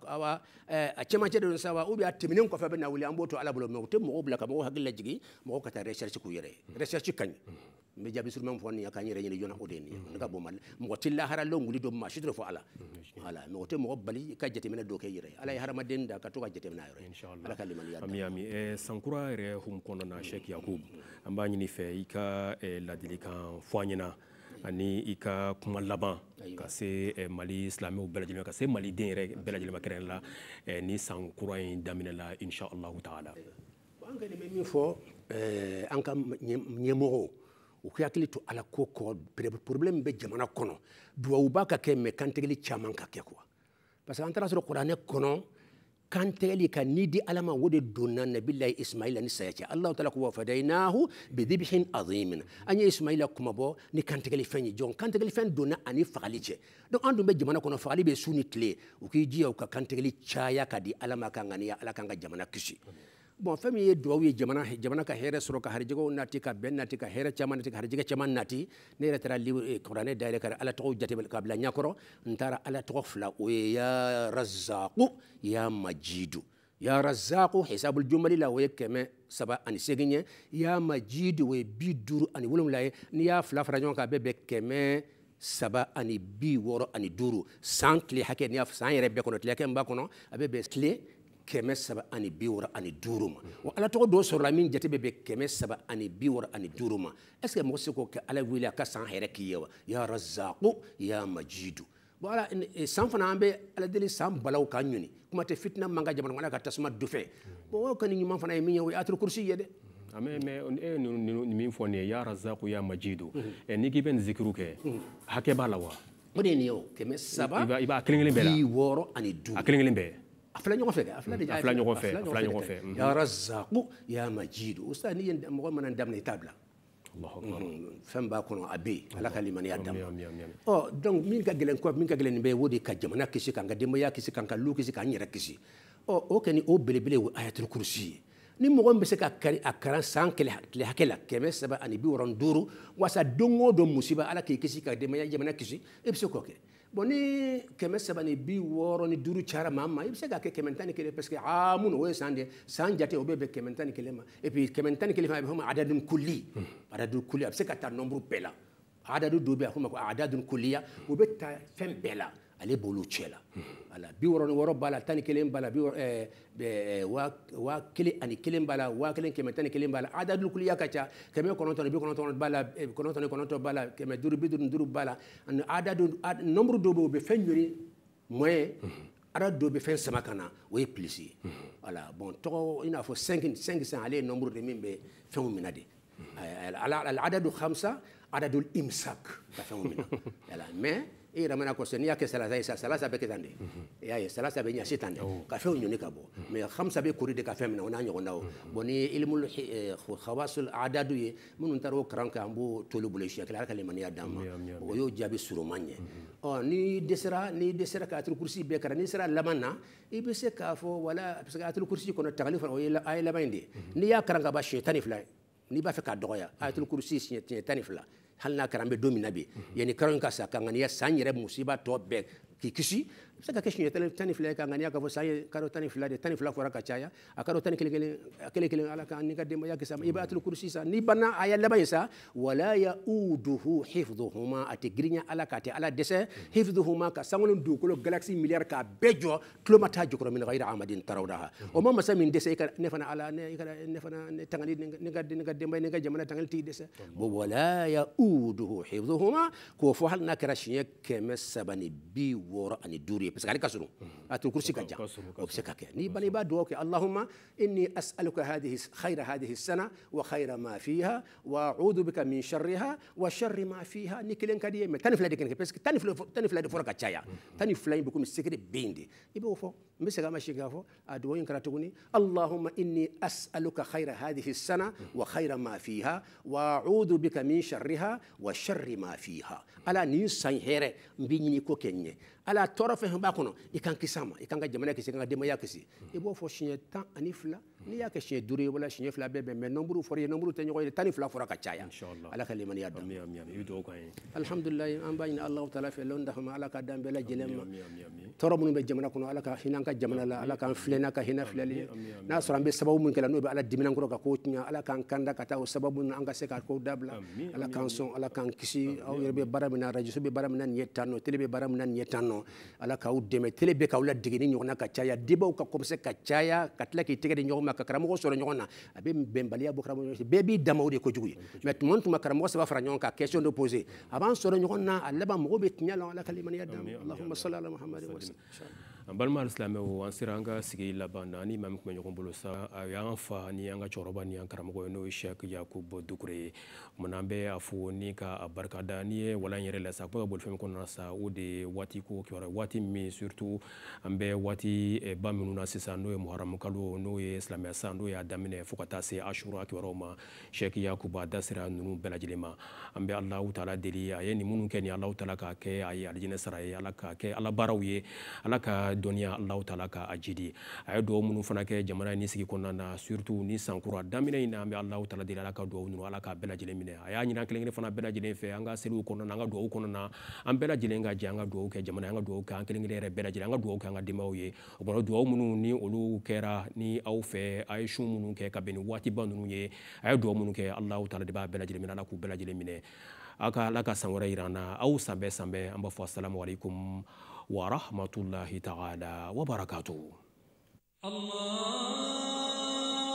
cɛmancɛ don sa wa ou bien a tɛmɛnen kɔfɛ a bɛ na wuli an b'o to ala bolo mɛ u tɛ mɔgɔw bila ka mɔgɔw hakili lajigin mɔgɔw ka taa recherche k'u yɛrɛ ye recherche kañ mbe jaabi sur même fo ni yakani re jona o deni mhm. ndaka bo mal mo tilla hara lo nguli do ma shidro fo ala ala mhm, mo te mo bali ka jete mena do ke yire ala e hara harama den da ka to ka jete mena yire inshallah ala kalimali ya ami ami e sankura re hum kono na sheikh mhm. yakub amba ni fe ika e eh, ladilikan foanyina ani i ka kuma laban eh, ka se mali silamɛw bɛɛ lajɛlen ka se maliden yɛrɛ bɛɛ ma kɛrɛnkɛrɛn ni san kura in daminɛ la taala an kɔni bɛ min fɔ ɛɛ eh, an ka ɲɛmɔgɔw u k'u hakili to ala ko kɔ problème bɛ jamana kɔnɔ duwawuba ka kɛ mɛ kantigɛli caman ka kɛ kuwa parce que an taara sɔrɔ kuranɛ kɔnɔ kantigɛli ka ni di ala ma o de donna nabilayi ismaila ni saya cɛ alahu taala ko wafadainahu bidibhin azimin an ye ismaila kumabɔ ni kantigɛli fɛn ye jɔn kantigɛli fɛn donna ani fagali cɛ donc an dun bɛ jamana kɔnɔ fagali bɛ su ni tile u k'i jija u ka kantigɛli caya ka di ala ma ka ŋaniya ala kan ka jamana kisi bon fɛn min ye dugawu ye jamana jamana ka hɛrɛ sɔrɔ ka harijɛgɛw nati ka bɛn nati ka hɛrɛ caman nati ka harijɛgɛ caman nati ne yɛrɛ taara li kuranɛ dayɛlɛ ka ala tɔgɔw jate ka bila ɲɛkɔrɔ n taara ala tɔgɔ fila o ye ya razaku ya majidu ya razaku hisabul jumali la o ye kɛmɛ saba ani segin ye ya majidu o ye bi duuru ani wolonwula ye n'i y'a fila fara ɲɔgɔn kan a bɛɛ bɛ kɛmɛ saba ani bi wɔɔrɔ ani duuru san tile hakɛ n'i y'a san yɛrɛ bɛɛ kɔnɔ tile hakɛ min b'a kɔnɔ a bɛ bɛn tile kɛmɛ saba ani bi ani duuru ma wa ala tɔgɔ dɔw sɔrɔla min jate bɛ bɛn kɛmɛ saba ani bi ani duuru ma est ce que mɔgɔ se k'o kɛ ala wele a ka san hɛrɛ k'i ye wa ya razaqu ya majidu bon ala e, san fana ambe ala deli san balaw ka ɲini kuma te fitna manga ka jamana kɔnɔ ka tasma du fɛ bon ko ni ɲuman fana ye min ye o ye aturu kurusi ye dɛ amɛ mɛ e ni min fone nin ye ya razaqu ya majidu n'i k'i ben zikru ke kɛ balawa b'a la wa o de ye nin ye o saba iba iba kelen kelen bɛɛ la bi wɔɔrɔ ani du a kelen افلان يغفر افلان يغفر افلان يغفر افلان يغفر يا رزاق يا مجيد استاني من دمني تابلا الله اكبر فم باكون ابي على كلمه يا دم او دونك مين كاغلن كو مين كاغلن بي ودي كجمنا كيسي كان قديم يا كيسي كان لو كيسي كان يرا كيسي او او كاني او بلي بلي ايه الكرسي ni mɔgɔ min bɛ se ka kari a kalan san kile hakɛ la kɛmɛ saba ani bi wɔɔrɔ duuru walasa don o don musiba ala k'i kisi ka denbaya jamana kisi e bɛ se k'o kɛ bon ni kɛmɛ saba ni bi wɔɔrɔ ni duuru cayara maa ma i bɛ se k'a kɛ kɛmɛ tan ni kelen parce que aa mun o ye san de san jate o bɛ bɛn kɛmɛ tan ni kelen ma et puis kɛmɛ tan ni kelen fana a bɛ fɔ ma adadun kuli hmm. adadun kuli a bɛ se ka taa nɔnburu bɛɛ la adadu dɔ bɛ yen a bɛ fɔ ma ko adadun kuliya o bɛ taa fɛn bɛɛ la. ale b'olu cɛ la wala bi wɔɔrɔ ni wɔɔrɔ b'a la tan ni kelen b'a la bi waa kelen ani kelen b'a la waa kelen kɛmɛ tan ni kelen b'a la adadul kuliya ka ca kɛmɛ kɔnɔntɔn ni bi kɔnɔntɔn b'a la kɔnɔntɔn ni kɔnɔntɔn b'a la kɛmɛ duuru bi duuru ni duuru b'a la ani adadul nombre dɔw bɛ yen u bɛ fɛn joli mɔɛ ara dɔw bɛ fɛn sama ka na o ye pilisi ye wala bɔn tɔgɔ i n'a fɔ cinq cent ale ye nombre de min bɛ fɛnw minɛ de adadul hamsa adadul imsak ka fɛnw minɛ wala mais i eh, ramana kɔsɔ n'i y'a salasa ye eh, salasa bɛɛ kɛ tan y'a salasa bɛ ɲa si ka fɛnw ɲɔni ka bɔ mɛ hamsa bɛ kori ka fɛn min na o n'a ɲɔgɔnna o bɔn ni adadu ye minnu taara o karan kan t'olu bolo siɲɛ kelen ala ka limaniya o y'o jaabi suruma ɲɛ ɔ n'i dɛsɛra n'i dɛsɛra ka atulukurusi bɛɛ kɛra n'i sera laban na se k'a fɔ wala parce que atulukurusi kɔnɔ tagali fana o ye a ye mhm. n'i y'a karan ka ban siɲɛ tan ni b'a fɛ k'a dɔgɔya atulukurusi siɲɛ tan ni hali n'a kɛra an bɛ don min na bi yanni karo in ka sa ka ŋaniya san yɛrɛ musiba tɔ bɛɛ k'i kisi se ka kɛ siɲɛ tan fila ye k'a ŋaniya k'a fɔ san ye karo tan fila de tan fila fɔra ka caya a karo tan kelen kelen a kelen kelen ala k'an n'i ka denbaya kisi a ma i b'a tulu kurusi sa n'i banna a ya laban in sa wala ya uduhu hifdhuhuma a tɛ girinya ala k'a tɛ ala dɛsɛ hifdhuhuma ka sankolo dugukolo galaxy miliyari k'a bɛɛ jɔ tulo ma taa jukɔrɔ min ghayra amadin tarawdaha mhm. o ma masa min dɛsɛ i ne fana ala ne ka ne fana ne tangali ne ka ne ka denbaya ne ka jamana tangali t'i dɛsɛ mhm. wala ya uduhu hifdhuhuma k'o fɔ hali n'a kɛra siɲɛ kɛmɛ saba ni bi wɔɔrɔ ani duuru ye parce que ale ka surun a turukurusi ka jan o bɛ se ka kɛ n'i bala i b'a dugawu kɛ allahuma inni as'aluka hadihi khayra hadihi sana wa khayra ma fiha wa a'udhu bika min sharriha wa sharri ma fiha ni kelen ka di ye mais tan ni fila de kɛnɛ kɛ parce que tan ni fila tan ni fila de fɔra ka caya tan ni fila in bɛ komi sekere bɛ yen de i b'o fɔ n bɛ segin a ma segin k'a fɔ a dugawu in kɛra tuguni allahuma inni as'aluka khayra hadihi sana wa khayra ma fiha wa a'udhu bika min sharriha wa sharri ma fiha ala ni san hɛrɛ n b'i ɲini ko kɛ n ɲɛ ala tɔɔrɔ fɛn fɛn b'a kɔnɔ i kan kisi a ma i kan ka jamana kisi i kan ka denbaya kisi i b'o fɔ siɲɛ tan ani fila n'i y'a kɛ siɲɛ duuru ye wala siɲɛ fila bɛɛ bɛn mɛ nɔnburu fɔra ye nɔnburu tɛ ɲɔgɔn ye tan ni fila fɔra ka caya ala ka limaniya dɔn alihamudulilayi an b'a ɲini alahu taala fɛ lɔn dafama ala ka dan bɛɛ lajɛlen ma tɔɔrɔ minnu bɛ jamana kɔnɔ ala ka hinɛ an ka jamana la ala k'an filɛ n'a ka hinɛ filɛli ye n'a sɔrɔ an bɛ sababu min kɛla n'o bɛ ala diminikɔrɔ ka k'o tiɲa ala k'an kanda ka taa o sababu na an ka se k'a kow dabila ala k'an sɔn ala k'an kisi aw yɛrɛ bɛ baara min na arajoso bɛ baara min na nin ye tan nɔ tele bɛ baara min na nin ye tan nɔ ala k'aw dɛmɛ tele bɛ k'aw ladege ni ɲɔgɔnna ka caya debaw ka kɔmse ka caya ka tila k'i tɛgɛ di ɲɔgɔn ma ka karamɔgɔ sɔrɔ ɲɔgɔn na a bɛ bɛnbaliya bɔ karamɔgɔ ɲɔgɔn bɛɛ b'i dama o de kojugu ye mɛ tuma tuma karamɔgɔ saba fara ɲɔgɔn kan question de poser a b'an sɔrɔ ɲɔgɔn na a laban mɔgɔw bɛ tiɲɛ la ala ka limaniya d'an ma allahumma salli ala muhammadin wa sallam an balima alisilamɛw an sera an ka sigi laban na ni maa min kun bɛ ɲɔgɔn bolo sa a y'an fa ni an ka cɛkɔrɔba ni an karamɔgɔ ye n'o ye shɛk yakubu dukure ye kumana an bɛ a fo ni ka barikada ni ye walan yɛrɛ la sa kuma ka bolifɛn kɔnɔna sa o de ye waati ko kibaruya waati min surtout an bɛ waati ba minnu na sisan n'o ye muharamu kalo n'o ye silamɛya san n'o y'a daminɛ fo ka taa se ashura kibaruyaw ma shɛk yakubu a da sera ninnu bɛɛ lajɛlen ma an bɛ alahu taala deli a ye nin minnu kɛ nin alahu taala k'a kɛ a ye alijinɛ sara ye ala k'a kɛ ala baaraw ye ala ka dɔnniya alahu taala ka a jidi a ye duwawu minnu fana kɛ jamana ni sigi kɔnɔna na surtout ni sankura daminɛ in na an bɛ alahu taala deli ala ka duwawu ninnu ala ka bɛɛ lajɛlen minɛ a y'a ɲini an kelen kelen fana bɛɛ lajɛlen fɛ an ka seliw kɔnɔna an ka duwawu kɔnɔna an bɛɛ lajɛlen ka jɛ an ka duwawu kɛ jamana an ka duwawu kɛ an kelen kelen yɛrɛ bɛɛ lajɛlen an ka duwawu kɛ an ka denbayaw ye o kɔnɔ duwawu minnu ni olu kɛra ni aw fɛ a ye sun minnu kɛ ka bɛn ni waatiba ninnu ye a ye duwawu minnu kɛ alahu taala de b'a bɛɛ lajɛlen minɛ ala k'u bɛɛ lajɛlen minɛ aw ka ala ka san wɛrɛ yir'an na aw san bɛɛ san bɛɛ an b'a fɔ asalamu ورحمة الله تعالى وبركاته الله